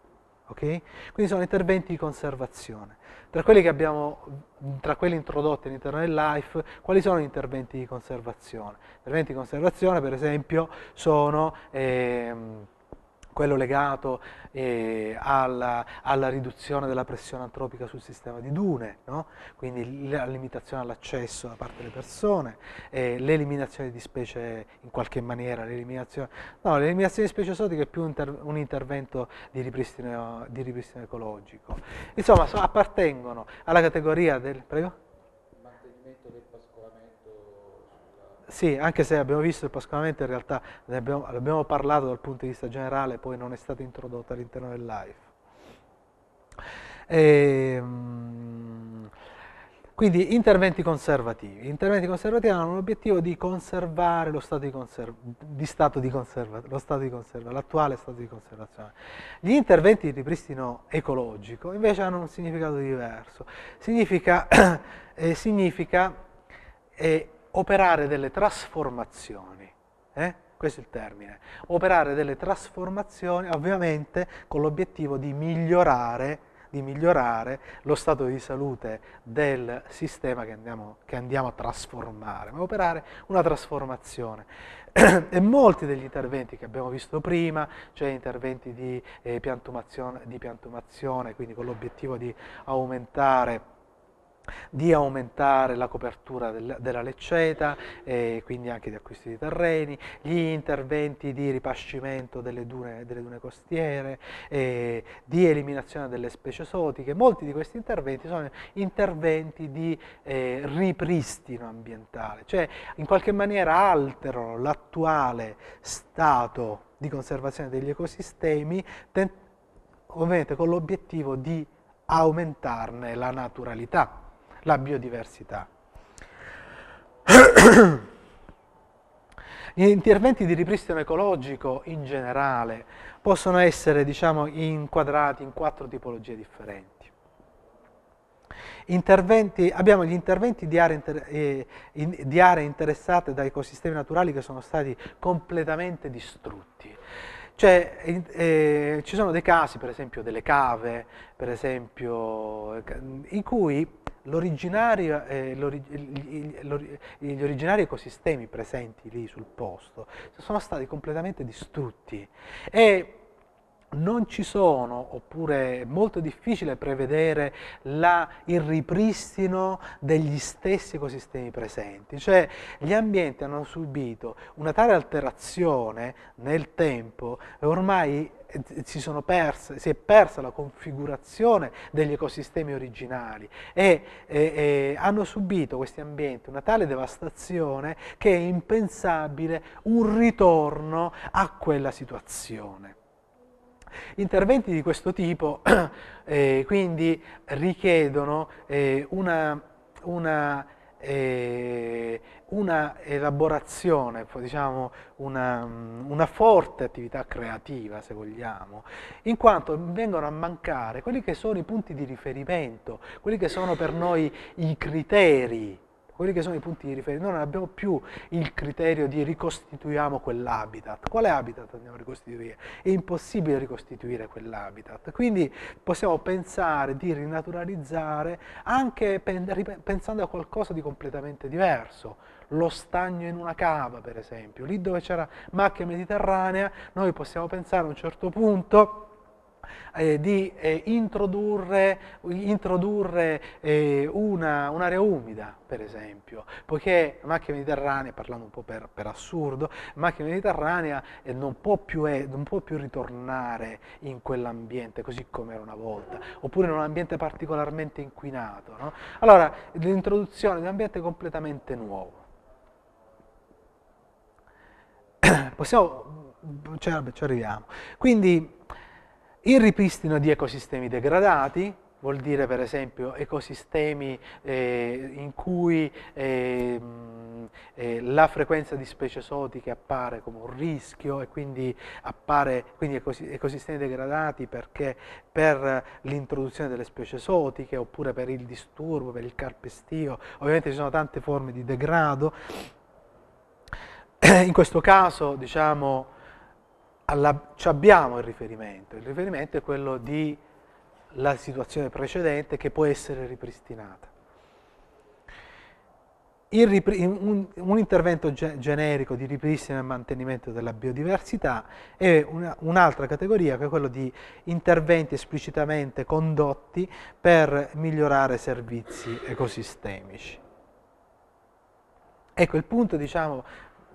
Okay? Quindi sono interventi di conservazione. Tra quelli, abbiamo, tra quelli introdotti all'interno del LIFE, quali sono gli interventi di conservazione? Gli interventi di conservazione, per esempio, sono... Ehm, quello legato eh, alla, alla, riduzione della pressione antropica sul sistema di dune, no? quindi la limitazione all'accesso da parte delle persone, eh, l'eliminazione di specie in qualche maniera, l'eliminazione, no, l'eliminazione di specie esotiche è più inter, un intervento di ripristino, di ripristino, ecologico. Insomma, so, appartengono alla categoria del... Prego? Sì, anche se abbiamo visto che pascolamente in realtà ne abbiamo, abbiamo, parlato dal punto di vista generale, poi non è stata introdotta all'interno del live. E, ehm, quindi interventi conservativi. Interventi conservativi hanno l'obiettivo di conservare lo stato di, conserva, di, stato di conserva, lo stato di conserva, l'attuale stato di conservazione. Gli interventi di ripristino ecologico invece hanno un significato diverso. Significa, eh, significa eh, operare delle trasformazioni. Eh? Questo è il termine. Operare delle trasformazioni ovviamente con l'obiettivo di migliorare di migliorare lo stato di salute del sistema che andiamo, che andiamo a trasformare, ma operare una trasformazione. e molti degli interventi che abbiamo visto prima, cioè interventi di, eh, piantumazione, di piantumazione, quindi con l'obiettivo di aumentare di aumentare la copertura del, della lecceta e quindi anche di acquisti di terreni, gli interventi di ripascimento delle dune, delle dune costiere, di eliminazione delle specie esotiche. Molti di questi interventi sono interventi di eh, ripristino ambientale, cioè in qualche maniera alterano l'attuale stato di conservazione degli ecosistemi, ovviamente con l'obiettivo di aumentarne la naturalità la biodiversità. Gli interventi di ripristino ecologico in generale possono essere diciamo, inquadrati in quattro tipologie differenti. abbiamo gli interventi di aree, inter, eh, in, di aree interessate da ecosistemi naturali che sono stati completamente distrutti. Cioè, eh, ci sono dei casi, per esempio, delle cave, per esempio, eh, in cui eh, gli originari ecosistemi presenti lì sul posto sono stati completamente distrutti e non ci sono, oppure è molto difficile prevedere la, il ripristino degli stessi ecosistemi presenti, cioè gli ambienti hanno subito una tale alterazione nel tempo e ormai eh, si, perse, si, è persa la configurazione degli ecosistemi originali e, e, e hanno subito questi ambienti una tale devastazione che è impensabile un ritorno a quella situazione. Interventi di questo tipo eh, quindi richiedono eh, una, una eh, una elaborazione, diciamo una, una, forte attività creativa, se vogliamo, in quanto vengono a mancare quelli che sono i punti di riferimento, quelli che sono per noi i criteri quelli che sono i punti di riferimento, noi non abbiamo più il criterio di ricostituiamo quell'habitat. Quale habitat andiamo a ricostituire? È impossibile ricostituire quell'habitat. Quindi possiamo pensare di rinaturalizzare anche pensando a qualcosa di completamente diverso. Lo stagno in una cava, per esempio, lì dove c'era macchia mediterranea, noi possiamo pensare a un certo punto eh, di eh, introdurre, introdurre eh, una, un'area umida, per esempio, poiché la macchina mediterranea, parlando un po' per, per assurdo, la macchina mediterranea eh, non può, più, non, può più, ritornare in quell'ambiente così come era una volta, oppure in un ambiente particolarmente inquinato. No? Allora, l'introduzione di un ambiente completamente nuovo. Possiamo, cioè, ci arriviamo. Quindi il ripristino di ecosistemi degradati, vuol dire per esempio ecosistemi eh, in cui eh, eh, la frequenza di specie esotiche appare come un rischio e quindi appare quindi ecosistemi degradati perché per l'introduzione delle specie esotiche oppure per il disturbo, per il carpestio, ovviamente ci sono tante forme di degrado. In questo caso diciamo alla, ci abbiamo il riferimento, il riferimento è quello della situazione precedente che può essere ripristinata. Ripri un, un, intervento ge generico di ripristino e mantenimento della biodiversità è un'altra un categoria che è quella di interventi esplicitamente condotti per migliorare servizi ecosistemici. Ecco, il punto diciamo,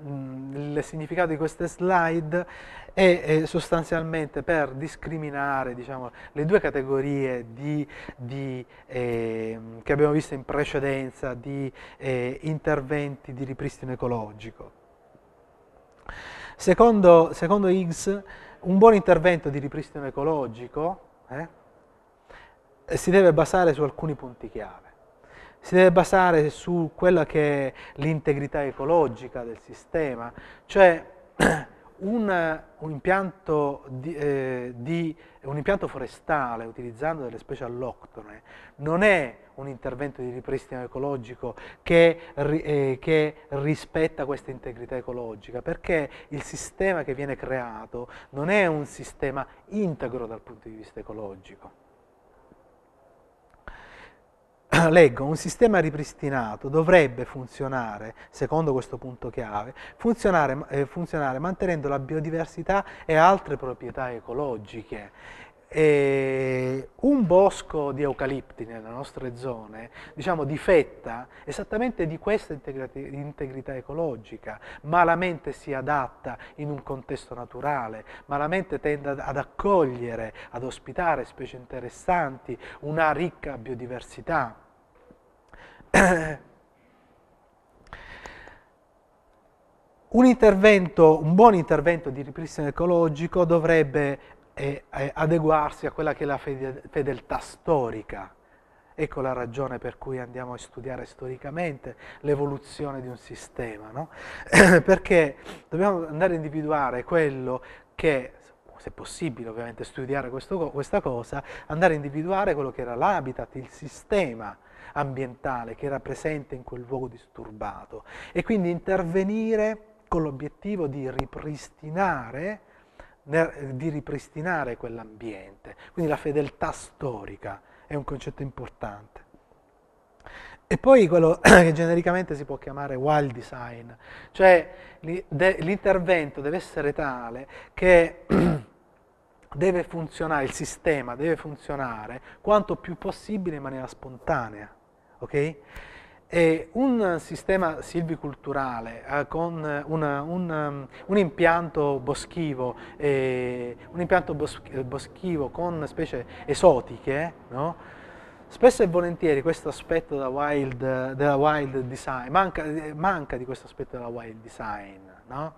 Mm, il significato di queste slide è, è sostanzialmente per discriminare diciamo, le due categorie di, di, eh, che abbiamo visto in precedenza di eh, interventi di ripristino ecologico. Secondo, secondo, Higgs, un buon intervento di ripristino ecologico eh, si deve basare su alcuni punti chiave si deve basare su quella che è l'integrità ecologica del sistema, cioè un, un, impianto di, eh, di, un, impianto forestale utilizzando delle specie alloctone non è un intervento di ripristino ecologico che, eh, che, rispetta questa integrità ecologica, perché il sistema che viene creato non è un sistema integro dal punto di vista ecologico. leggo, un sistema ripristinato dovrebbe funzionare, secondo questo punto chiave, funzionare, eh, funzionare mantenendo la biodiversità e altre proprietà ecologiche. E un bosco di eucalipti nelle nostre zone diciamo, difetta esattamente di questa integrità ecologica, malamente si adatta in un contesto naturale, malamente tende ad accogliere, ad ospitare specie interessanti, una ricca biodiversità un, intervento, un buon intervento di ripristino ecologico dovrebbe eh, eh adeguarsi a quella che è la fedeltà storica. Ecco la ragione per cui andiamo a studiare storicamente l'evoluzione di un sistema, no? perché dobbiamo andare a individuare quello che se possibile ovviamente studiare questo, questa cosa, andare a individuare quello che era l'habitat, il sistema ambientale che era presente in quel luogo disturbato e quindi intervenire con l'obiettivo di ripristinare, di ripristinare quell'ambiente. Quindi la fedeltà storica è un concetto importante. E poi quello che genericamente si può chiamare wild design, cioè l'intervento deve essere tale che deve funzionare, il sistema deve funzionare quanto più possibile in maniera spontanea. Okay? E un sistema silviculturale eh, con una, un, um, un, impianto boschivo, eh, un impianto eh, boschivo con specie esotiche, no? spesso e volentieri questo aspetto della wild, della wild design, manca, manca, di questo aspetto della wild design. No?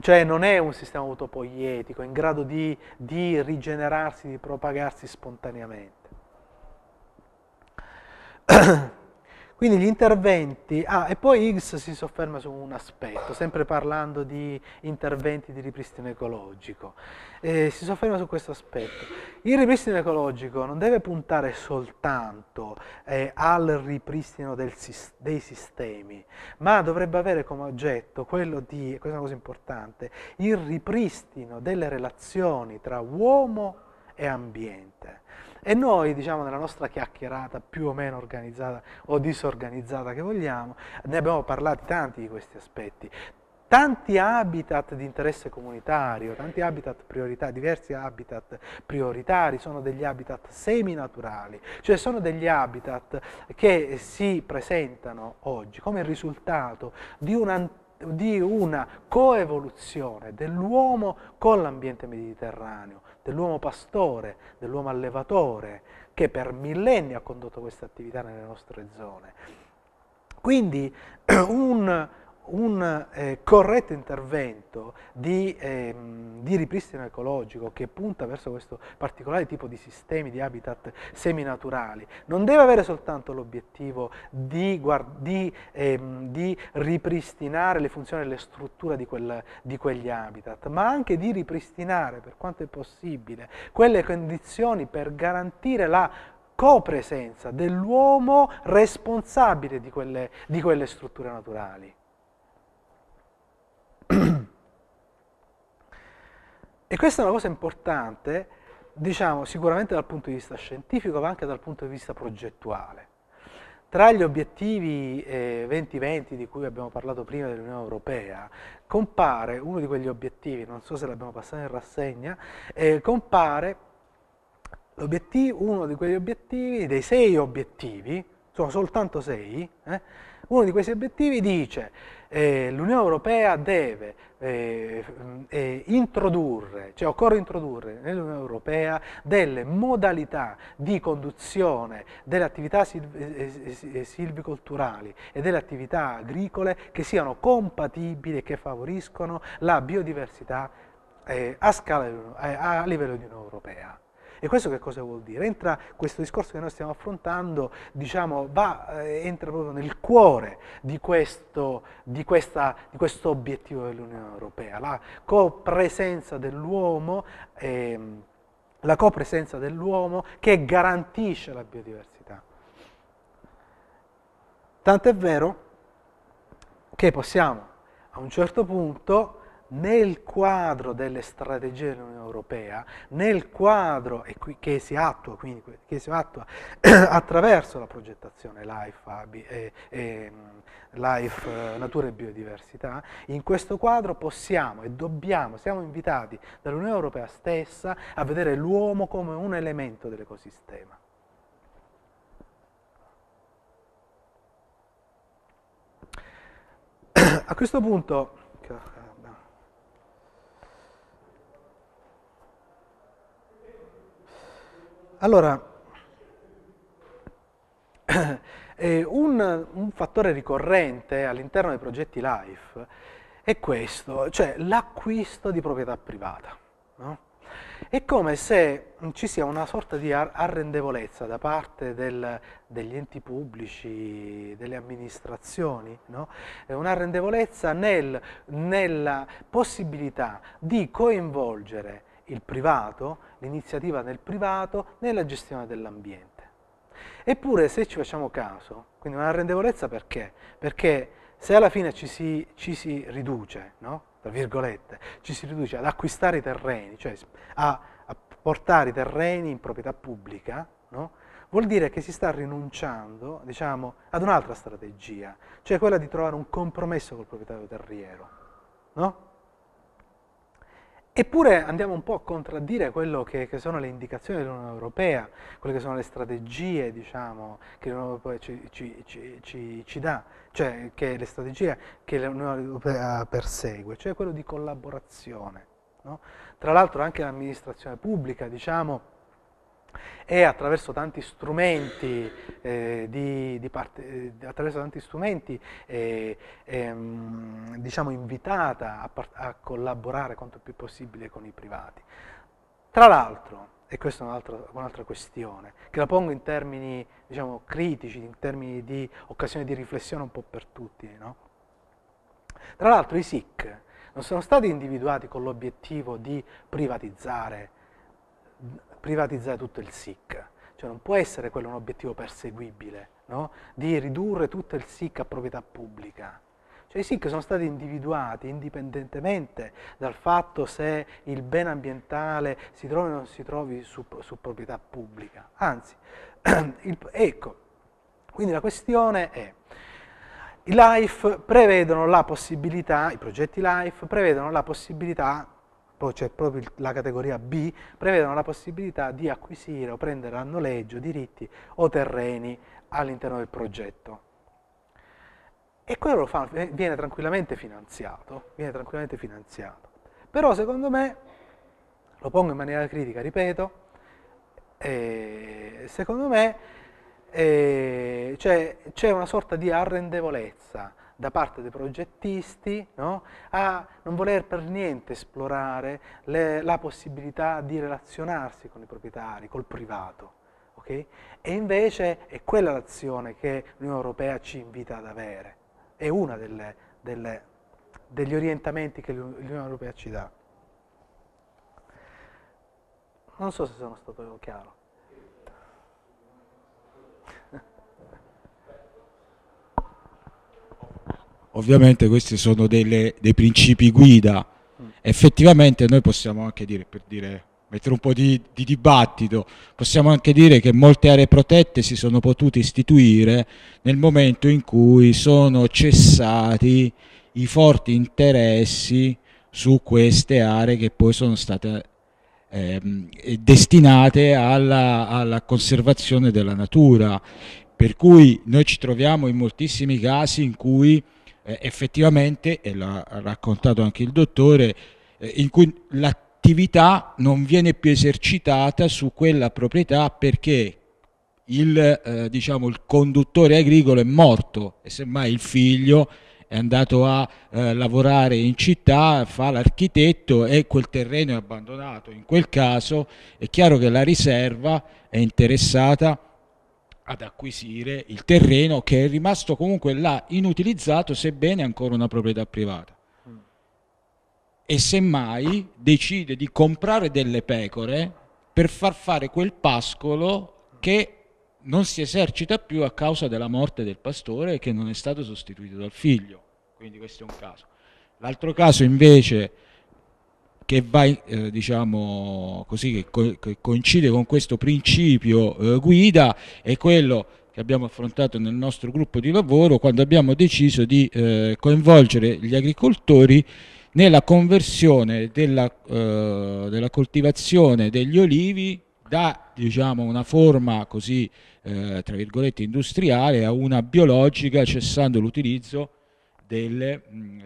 Cioè non è un sistema autopoietico in grado di, di rigenerarsi, di propagarsi spontaneamente. Quindi gli interventi, ah, e poi Higgs si sofferma su un aspetto, sempre parlando di interventi di ripristino ecologico, eh, si sofferma su questo aspetto. Il ripristino ecologico non deve puntare soltanto eh, al ripristino del, dei sistemi, ma dovrebbe avere come oggetto quello di, questa è una cosa importante, il ripristino delle relazioni tra uomo e ambiente. E noi, diciamo, nella nostra chiacchierata più o meno organizzata o disorganizzata che vogliamo, ne abbiamo parlato tanti di questi aspetti. Tanti habitat di interesse comunitario, tanti habitat prioritari, diversi habitat prioritari, sono degli habitat seminaturali, cioè sono degli habitat che si presentano oggi come il risultato di un'antica di una coevoluzione dell'uomo con l'ambiente mediterraneo, dell'uomo pastore, dell'uomo allevatore, che per millenni ha condotto questa attività nelle nostre zone. Quindi un, un eh, corretto intervento di, ehm, di, ripristino ecologico che punta verso questo particolare tipo di sistemi di habitat seminaturali non deve avere soltanto l'obiettivo di, di, ehm, di, ripristinare le funzioni e le strutture quel, di, quegli habitat, ma anche di ripristinare per quanto è possibile quelle condizioni per garantire la copresenza dell'uomo responsabile di quelle, di quelle strutture naturali e questa è una cosa importante, diciamo, sicuramente dal punto di vista scientifico, ma anche dal punto di vista progettuale. Tra gli obiettivi eh, 2020 di cui abbiamo parlato prima dell'Unione Europea, compare uno di quegli obiettivi, non so se l'abbiamo passato in rassegna, eh, compare uno di quegli obiettivi, dei sei obiettivi, sono soltanto sei, eh, uno di questi obiettivi dice eh, l'Unione Europea deve eh, eh, introdurre, cioè occorre introdurre nell'Unione Europea delle modalità di conduzione delle attività silv eh, eh, eh, silvicolturali e delle attività agricole che siano compatibili e che favoriscono la biodiversità a, scala, a livello di Unione Europea. E questo che cosa vuol dire? Entra questo discorso che noi stiamo affrontando, diciamo, va, eh, entra proprio nel cuore di questo, di questa, di questo obiettivo dell'Unione Europea, la copresenza dell'uomo. Eh, la copresenza dell'uomo che garantisce la biodiversità. Tant'è vero che possiamo a un certo punto nel quadro delle strategie dell'Unione Europea, nel quadro che si attua, quindi, che si attua attraverso la progettazione LIFE, ABI, e, e, Life, eh, Natura e Biodiversità, in questo quadro possiamo e dobbiamo, siamo invitati dall'Unione Europea stessa a vedere l'uomo come un elemento dell'ecosistema. A questo punto Allora, eh, un, un, fattore ricorrente all'interno dei progetti LIFE è questo, cioè l'acquisto di proprietà privata. No? È come se ci sia una sorta di arrendevolezza da parte del, degli enti pubblici, delle amministrazioni, no? un'arrendevolezza nel, nella possibilità di coinvolgere il privato, l'iniziativa del privato nella gestione dell'ambiente. Eppure se ci facciamo caso, quindi una rendevolezza perché? Perché se alla fine ci si, ci si riduce, no? tra virgolette, ci si riduce ad acquistare i terreni, cioè a, a portare i terreni in proprietà pubblica, no? vuol dire che si sta rinunciando diciamo, ad un'altra strategia, cioè quella di trovare un compromesso col proprietario terriero. No? Eppure andiamo un po' a contraddire quello che, che sono le indicazioni dell'Unione Europea, quelle che sono le strategie diciamo, che l'Unione Europea ci, ci, ci, ci, dà, cioè che le strategie che l'Unione Europea persegue, cioè quello di collaborazione. No? Tra l'altro anche l'amministrazione pubblica, diciamo, e attraverso tanti strumenti, eh, di, di parte, eh, attraverso tanti strumenti eh, ehm, diciamo invitata a, a, collaborare quanto più possibile con i privati. Tra l'altro, e questa è un'altra, un questione, che la pongo in termini diciamo, critici, in termini di occasione di riflessione un po' per tutti, no? tra l'altro i SIC non sono stati individuati con l'obiettivo di privatizzare privatizzare tutto il SIC. Cioè non può essere quello un obiettivo perseguibile, no? di ridurre tutto il SIC a proprietà pubblica. Cioè i SIC sono stati individuati indipendentemente dal fatto se il bene ambientale si trovi o non si trovi su, su proprietà pubblica. Anzi, il, ecco, quindi la questione è, i LIFE prevedono la possibilità, i progetti LIFE prevedono la possibilità poi c'è proprio cioè, la categoria B, prevedono la possibilità di acquisire o prendere a noleggio diritti o terreni all'interno del progetto. E quello fanno, eh, viene, tranquillamente viene tranquillamente finanziato, Però secondo me, lo pongo in maniera critica, ripeto, eh, secondo me eh, cioè, c'è cioè, una sorta di arrendevolezza da parte dei progettisti no? a non voler per niente esplorare le, la possibilità di relazionarsi con i proprietari, col privato. Okay? E invece è quella l'azione che l'Unione Europea ci invita ad avere, è uno degli orientamenti che l'Unione Europea ci dà. Non so se sono stato chiaro. Ovviamente questi sono delle, dei principi guida. Effettivamente noi possiamo anche dire, per dire, mettere un po' di, di dibattito, possiamo anche dire che molte aree protette si sono potute istituire nel momento in cui sono cessati i forti interessi su queste aree che poi sono state ehm, destinate alla, alla, conservazione della natura. Per cui noi ci troviamo in moltissimi casi in cui eh, effettivamente, e l'ha raccontato anche il dottore, eh, in cui l'attività non viene più esercitata su quella proprietà perché il, eh, diciamo, il conduttore agricolo è morto e semmai il figlio è andato a eh, lavorare in città, fa l'architetto e quel terreno è abbandonato. In quel caso è chiaro che la riserva è interessata a ad acquisire il terreno che è rimasto comunque là inutilizzato sebbene ancora una proprietà privata e semmai decide di comprare delle pecore per far fare quel pascolo che non si esercita più a causa della morte del pastore che non è stato sostituito dal figlio. Quindi questo è un caso. L'altro caso invece che, va, eh, diciamo così, che, co che coincide con questo principio eh, guida è quello che abbiamo affrontato nel nostro gruppo di lavoro quando abbiamo deciso di eh, coinvolgere gli agricoltori nella conversione della, eh, della coltivazione degli olivi da diciamo, una forma così, eh, industriale a una biologica, cessando l'utilizzo del,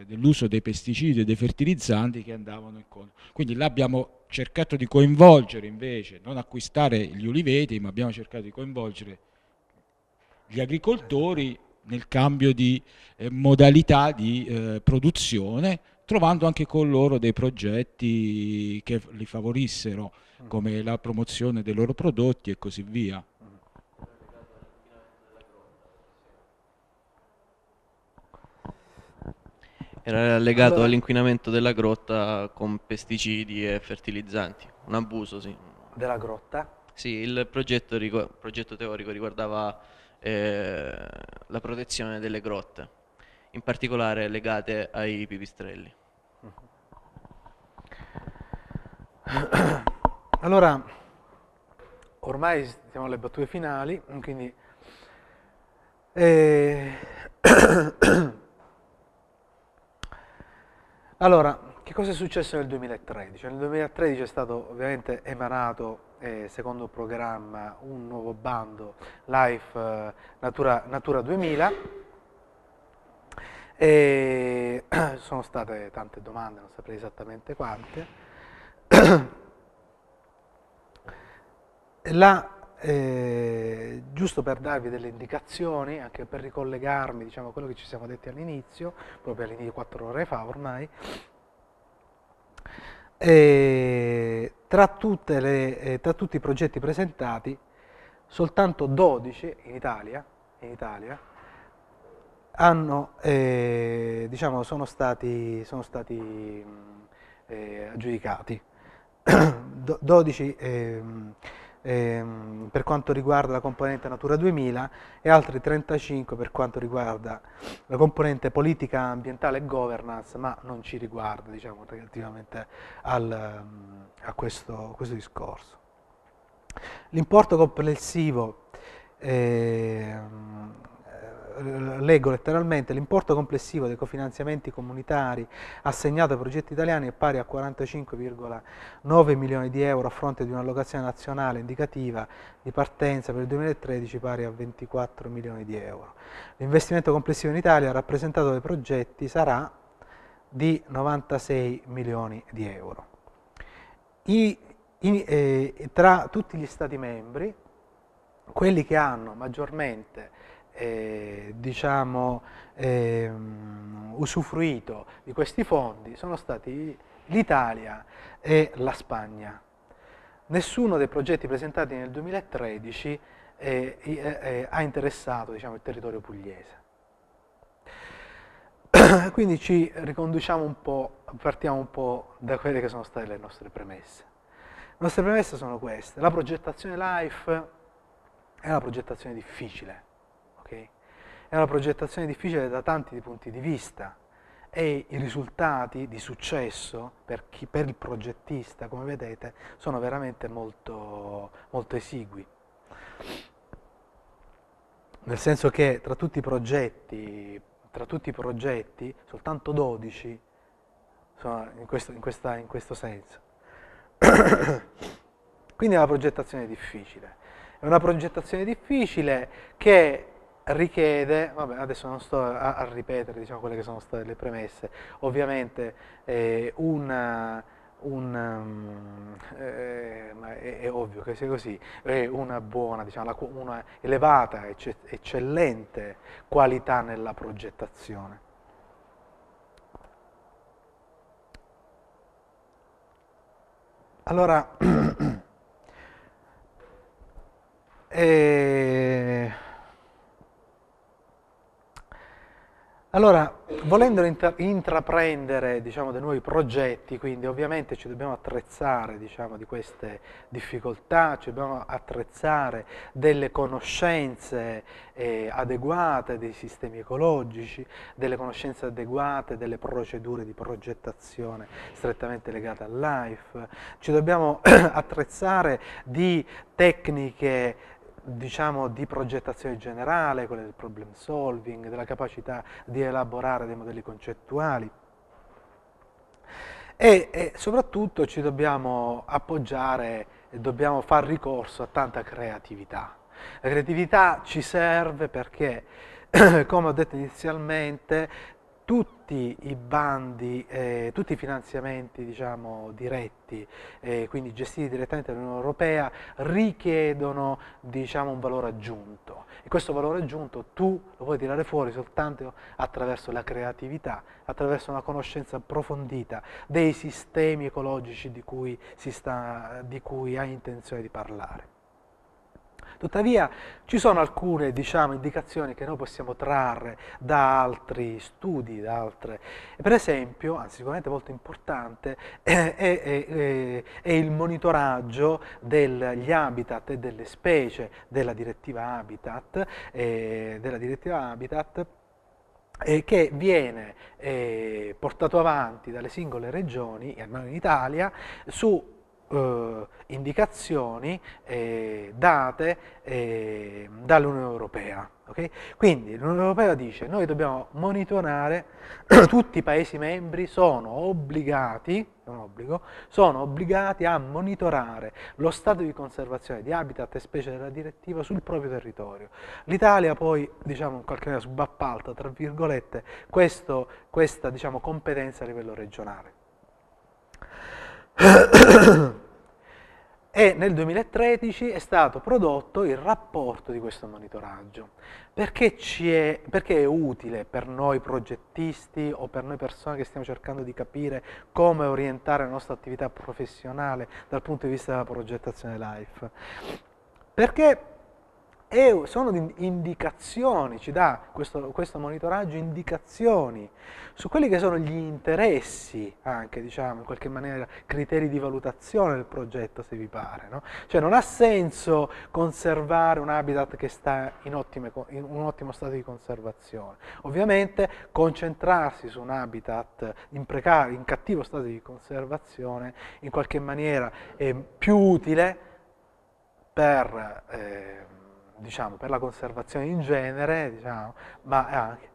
dell'uso dei pesticidi e dei fertilizzanti che andavano incontro. Quindi l'abbiamo cercato di coinvolgere invece, non acquistare gli uliveti, ma abbiamo cercato di coinvolgere gli agricoltori nel cambio di eh, modalità di eh, produzione, trovando anche con loro dei progetti che li favorissero, mm. come la promozione dei loro prodotti e così via. Era legato allora... all'inquinamento della grotta con pesticidi e fertilizzanti. Un abuso, sì. Della grotta? Sì, il progetto, rigu- progetto teorico riguardava eh, la protezione delle grotte, in particolare legate ai pipistrelli. Allora, ormai siamo alle battute finali, quindi... Eh... Allora, che cosa è successo nel 2013? Nel 2013 è stato ovviamente emanato eh, secondo programma un nuovo bando Life eh, Natura, Natura 2000 e sono state tante domande, non saprei esattamente quante. La eh, giusto per darvi delle indicazioni, anche per ricollegarmi diciamo, a quello che ci siamo detti all'inizio, proprio all'inizio 4 ore fa ormai, eh, tra, le, eh, tra, tutti i progetti presentati, soltanto 12 in Italia, in Italia hanno, eh, diciamo, sono stati, sono stati mm, eh, aggiudicati. 12 ehm, per quanto riguarda la componente Natura 2000 e altri 35 per quanto riguarda la componente politica ambientale e governance, ma non ci riguarda diciamo, relativamente al, ehm, a, questo, a questo discorso. L'importo complessivo eh, eh, leggo letteralmente, l'importo complessivo dei cofinanziamenti comunitari assegnato ai progetti italiani è pari a 45,9 milioni di euro a fronte di un'allocazione nazionale indicativa di partenza per il 2013 pari a 24 milioni di euro. L'investimento complessivo in Italia rappresentato dai progetti sarà di 96 milioni di euro. I, i, eh, tra tutti gli Stati membri, quelli che hanno maggiormente eh, diciamo, eh, usufruito di questi fondi sono stati l'Italia e la Spagna. Nessuno dei progetti presentati nel 2013 eh, eh, eh, ha interessato diciamo, il territorio pugliese. Quindi ci riconduciamo un po', partiamo un po' da quelle che sono state le nostre premesse. Le nostre premesse sono queste. La progettazione LIFE è una progettazione difficile, Okay? È una progettazione difficile da tanti punti di vista e i risultati di successo per, chi, per il progettista, come vedete, sono veramente molto, molto esigui nel senso che tra tutti i progetti, tra tutti i progetti soltanto 12 sono in questo, in questa, in questo senso. Quindi è una progettazione difficile. È una progettazione difficile che richiede, vabbè, adesso non sto a, a ripetere diciamo, quelle che sono state le premesse, ovviamente eh, una, un, um, eh, è, è, ovvio che sia così, una buona, diciamo, una elevata, ecce, eccellente qualità nella progettazione. Allora, eh, Allora, volendo intraprendere diciamo, dei nuovi progetti, quindi ovviamente ci dobbiamo attrezzare diciamo, di queste difficoltà, ci dobbiamo attrezzare delle conoscenze eh, adeguate dei sistemi ecologici, delle conoscenze adeguate delle procedure di progettazione strettamente legate al life, ci dobbiamo attrezzare di tecniche diciamo, di progettazione generale, quella del problem solving, della capacità di elaborare dei modelli concettuali. E, e soprattutto ci dobbiamo appoggiare e dobbiamo far ricorso a tanta creatività. La creatività ci serve perché, come ho detto inizialmente, tutti tutti i bandi, eh, tutti i finanziamenti diciamo, diretti, eh, quindi gestiti direttamente dall'Unione Europea, richiedono diciamo, un valore aggiunto e questo valore aggiunto tu lo puoi tirare fuori soltanto attraverso la creatività, attraverso una conoscenza approfondita dei sistemi ecologici di cui, sta, di cui hai intenzione di parlare. Tuttavia ci sono alcune diciamo, indicazioni che noi possiamo trarre da altri studi, da altre. Per esempio, anzi sicuramente molto importante, eh, è, è, è, eh, è il monitoraggio degli habitat e delle specie della direttiva Habitat, eh, della direttiva Habitat eh, che viene eh, portato avanti dalle singole regioni, almeno in Italia, su eh, indicazioni eh, date eh, dall'Unione Europea. Okay? Quindi l'Unione Europea dice noi dobbiamo monitorare, tutti i Paesi membri sono obbligati, obbligo, sono obbligati a monitorare lo stato di conservazione di habitat e specie della direttiva sul proprio territorio. L'Italia poi, diciamo in qualche maniera subappalta, tra virgolette, questo, questa diciamo, competenza a livello regionale. e nel 2013 è stato prodotto il rapporto di questo monitoraggio. Perché, è, perché, è, utile per noi progettisti o per noi persone che stiamo cercando di capire come orientare la nostra attività professionale dal punto di vista della progettazione life? Perché e sono indicazioni, ci dà questo, questo, monitoraggio indicazioni su quelli che sono gli interessi, anche diciamo in qualche maniera criteri di valutazione del progetto se vi pare. No? Cioè non ha senso conservare un habitat che sta in, ottime, in un ottimo stato di conservazione. Ovviamente concentrarsi su un habitat in precario, in cattivo stato di conservazione, in qualche maniera è eh, più utile per... Eh, diciamo, per la conservazione in genere, diciamo, ma anche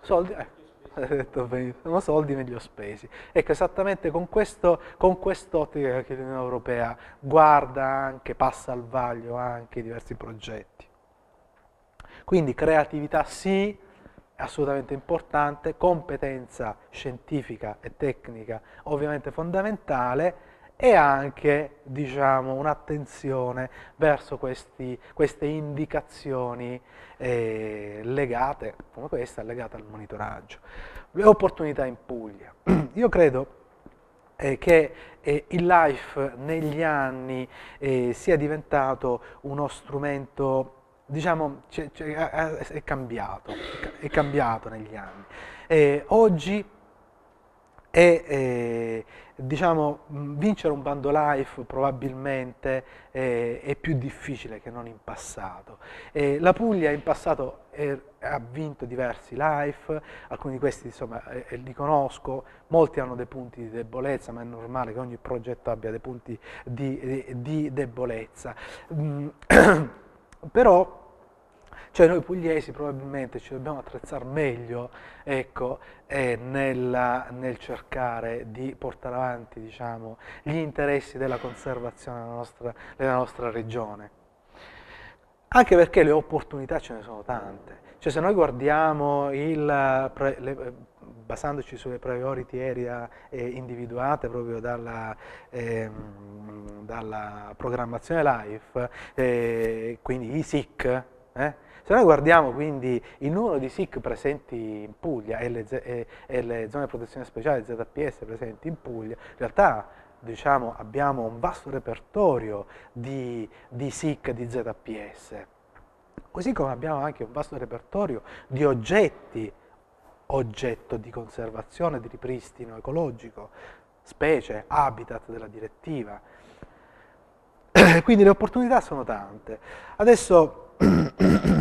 soldi, eh, hai detto benissimo, soldi meglio spesi. Ecco, esattamente con, questo, con quest'ottica che l'Unione Europea guarda anche, passa al vaglio anche diversi progetti. Quindi creatività sì, assolutamente importante, competenza scientifica e tecnica ovviamente fondamentale, e anche diciamo, un'attenzione verso questi, queste indicazioni eh, legate, come questa, legate al monitoraggio. Le opportunità in Puglia. Io credo eh, che eh, il life negli anni eh, sia diventato uno strumento diciamo, è, cambiato, è cambiato negli anni. Eh, oggi e eh, diciamo, vincere un bando life probabilmente eh, è più difficile che non in passato. Eh, la Puglia in passato è, ha vinto diversi life, alcuni di questi insomma, eh, eh, li conosco, molti hanno dei punti di debolezza, ma è normale che ogni progetto abbia dei punti di, di, di debolezza. Mm, però cioè noi pugliesi probabilmente ci dobbiamo attrezzare meglio ecco, eh, nella, nel cercare di portare avanti diciamo, gli interessi della conservazione della nostra, della nostra regione anche perché le opportunità ce ne sono tante. Cioè se noi guardiamo, il, pre, le, basandoci sulle priority area eh, individuate proprio dalla, eh, dalla programmazione LIFE, eh, quindi i SIC, eh, se noi guardiamo quindi il numero di SIC presenti in Puglia e le, e, e le zone di protezione speciale ZPS presenti in Puglia, in realtà diciamo, abbiamo un vasto repertorio di, di SIC, di ZPS, così come abbiamo anche un vasto repertorio di oggetti oggetto di conservazione, di ripristino ecologico, specie, habitat della direttiva. Quindi le opportunità sono tante. Adesso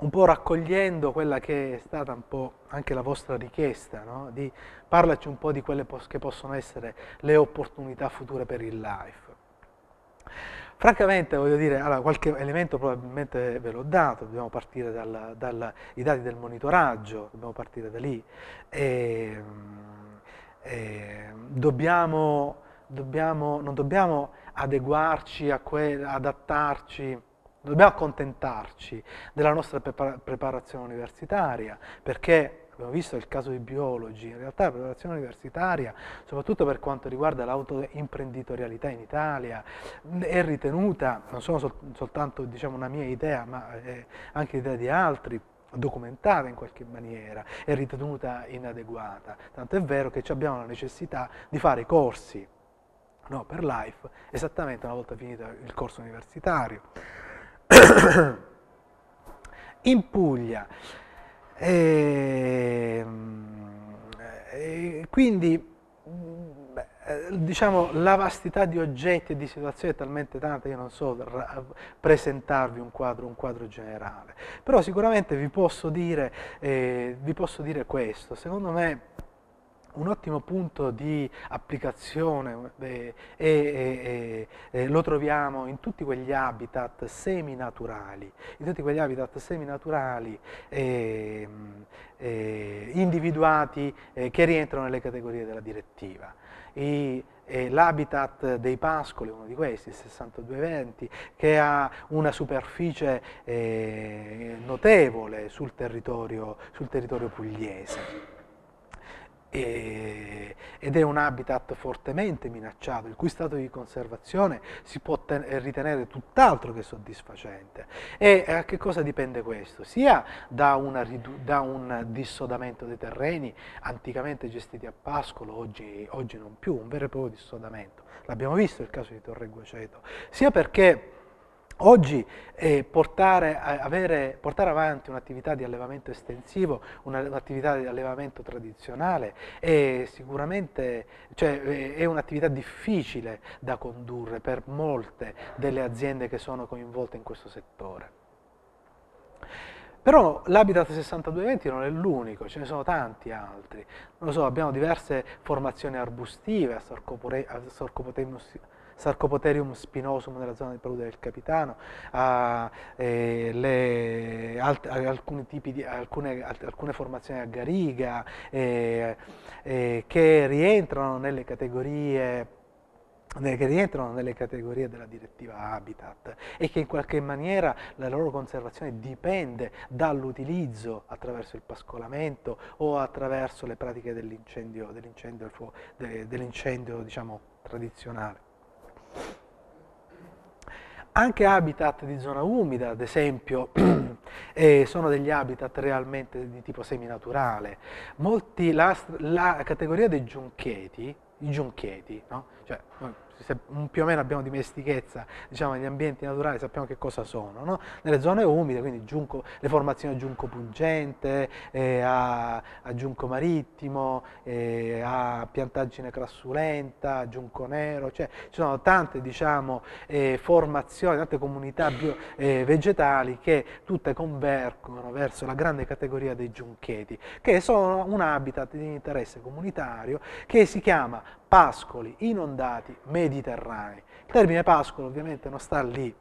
un po' raccogliendo quella che è stata un po' anche la vostra richiesta, no? di parlarci un po' di quelle che possono essere le opportunità future per il life. Francamente, voglio dire, allora, qualche elemento probabilmente ve l'ho dato, dobbiamo partire dai dati del monitoraggio, dobbiamo partire da lì. E, ehm, e, ehm, dobbiamo, dobbiamo, non dobbiamo adeguarci, a que, adattarci dobbiamo accontentarci della nostra preparazione universitaria, perché abbiamo visto il caso di biologi, in realtà la preparazione universitaria, soprattutto per quanto riguarda l'autoimprenditorialità in Italia, è ritenuta, non sono sol soltanto diciamo, una mia idea, ma anche l'idea di altri, documentata in qualche maniera, è ritenuta inadeguata. Tanto è vero che abbiamo la necessità di fare corsi no, per life esattamente una volta finito il corso universitario in Puglia. E, ehm, eh, quindi mm, diciamo, la vastità di oggetti e di situazioni è talmente tanta che non so presentarvi un quadro, un quadro generale. Però sicuramente vi posso dire, eh, vi posso dire questo, secondo me un ottimo punto di applicazione eh, eh, eh, lo troviamo in tutti quegli habitat seminaturali, in tutti quegli habitat seminaturali ehm, eh, individuati eh, che rientrano nelle categorie della direttiva. I, eh, l'habitat dei pascoli, uno di questi, il 6220, che ha una superficie notevole sul territorio, sul territorio pugliese e, ed è un habitat fortemente minacciato, il cui stato di conservazione si può eh, ritenere tutt'altro che soddisfacente. E a eh, che cosa dipende questo? Sia da, una, da un dissodamento dei terreni anticamente gestiti a pascolo, oggi, oggi non più, un vero e proprio dissodamento. L'abbiamo visto il caso di Torre Guaceto, sia perché Oggi eh, portare, avere, portare, avanti un'attività di allevamento estensivo, un'attività di allevamento tradizionale è sicuramente cioè, è un'attività difficile da condurre per molte delle aziende che sono coinvolte in questo settore. Però l'Habitat 6220 non è l'unico, ce ne sono tanti altri. Non lo so, abbiamo diverse formazioni arbustive, a Sorcopotemnus Sarcopoterium spinosum nella zona di palude del Capitano, a, eh, le, alt, alcuni tipi di, alcune, alcune formazioni a gariga eh, eh, che rientrano nelle categorie eh, che rientrano nelle categorie della direttiva Habitat e che in qualche maniera la loro conservazione dipende dall'utilizzo attraverso il pascolamento o attraverso le pratiche dell'incendio, dell dell diciamo, tradizionale. Anche habitat di zona umida, ad esempio, eh, sono degli habitat realmente di tipo seminaturale. Molti, la, la categoria dei giuncheti, i giuncheti, no? cioè, più o meno abbiamo dimestichezza diciamo, negli ambienti naturali, sappiamo che cosa sono. No? Nelle zone umide, quindi giunco, le formazioni a giunco pungente, eh, a, a, giunco marittimo, eh, a piantaggine crassulenta, a giunco nero, cioè ci sono tante diciamo, eh, formazioni, tante comunità bio, eh, vegetali che tutte convergono verso la grande categoria dei giuncheti, che sono un habitat di interesse comunitario che si chiama pascoli inondati mediterranei. Il termine pascolo ovviamente non sta lì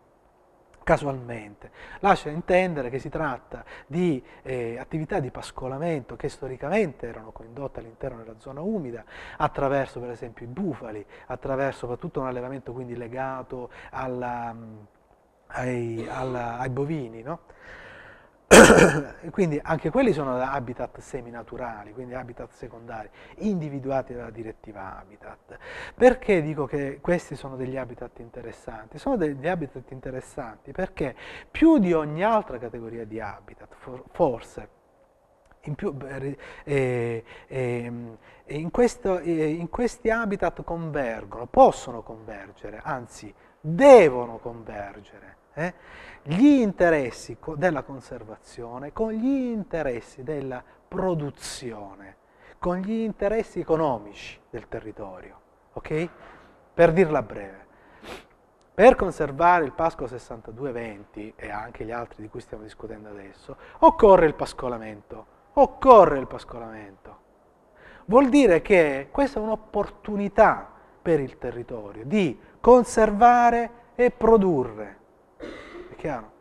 casualmente, lascia intendere che si tratta di eh, attività di pascolamento che storicamente erano condotte all'interno della zona umida attraverso per esempio i bufali, attraverso soprattutto un allevamento quindi legato alla, mm, ai, alla, ai, bovini. No? quindi anche quelli sono habitat seminaturali, quindi habitat secondari, individuati dalla direttiva habitat. Perché dico che questi sono degli habitat interessanti? Sono degli habitat interessanti perché più di ogni altra categoria di habitat, for, forse, in, più, eh, eh, in, questo, eh, in questi habitat convergono, possono convergere, anzi devono convergere eh, gli interessi della conservazione con gli interessi della produzione, con gli interessi economici del territorio. Ok? Per dirla breve, per conservare il Pasco 6220 e anche gli altri di cui stiamo discutendo adesso, occorre il pascolamento. Occorre il pascolamento. Vuol dire che questa è un'opportunità per il territorio di conservare e produrre chiaro?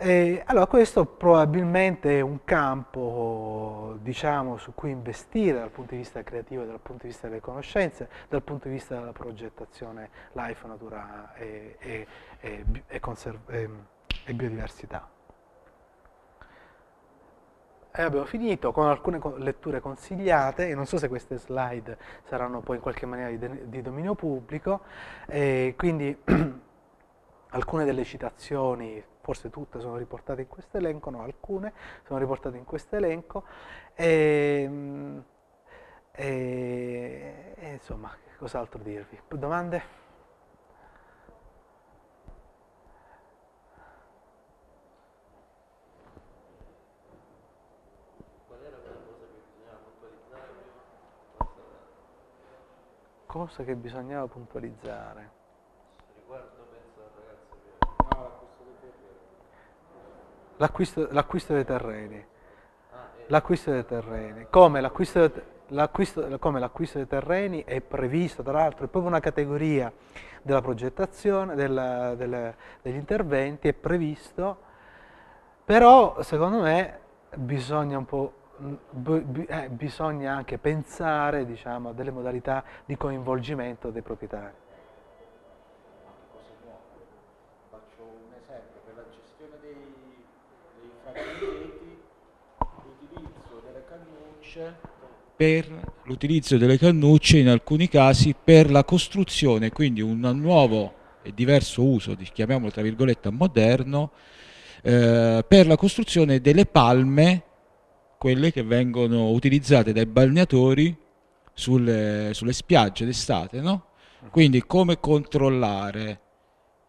E allora questo probabilmente è un campo diciamo, su cui investire dal punto di vista creativo, dal punto di vista delle conoscenze, dal punto di vista della progettazione life, natura e, e, e, e biodiversità. E eh, abbiamo finito con alcune letture consigliate e non so se queste slide saranno poi in qualche maniera di, di dominio pubblico, quindi alcune delle citazioni, forse tutte sono riportate in questo elenco, no, alcune sono riportate in questo elenco, e, ehm, e, eh, e eh, insomma, cos'altro dirvi? Domande? Cosa che bisognava puntualizzare? l'acquisto, l'acquisto dei terreni. L'acquisto dei terreni. Come l'acquisto, dei, l'acquisto, come l'acquisto dei terreni è previsto, tra l'altro, è proprio una categoria della progettazione, della, della, degli interventi, è previsto, però secondo me bisogna un po' eh, bisogna anche pensare diciamo, a delle modalità di coinvolgimento dei proprietari. per l'utilizzo delle cannucce in alcuni casi per la costruzione, quindi un nuovo e diverso uso, chiamiamolo tra virgolette moderno, eh, per la costruzione delle palme, quelle che vengono utilizzate dai balneatori sulle, eh, sulle spiagge d'estate, no? Mm-hmm. Quindi come controllare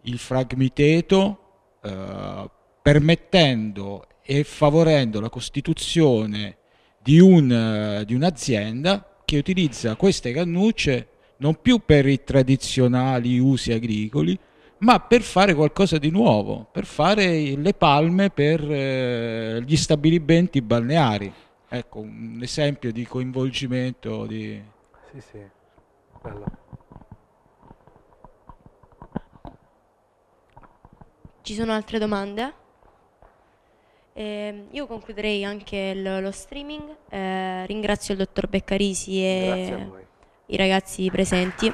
il fragmiteto eh, permettendo e favorendo la costituzione di, un, eh, di un'azienda che utilizza queste cannucce non più per i tradizionali usi agricoli, ma per fare qualcosa di nuovo, per fare le palme per eh, gli stabilimenti balneari. Ecco, un esempio di coinvolgimento di... Sì, sì, bello. Ci sono altre domande? Eh, io concluderei anche lo, lo streaming, eh, ringrazio il dottor Beccarisi e i ragazzi presenti.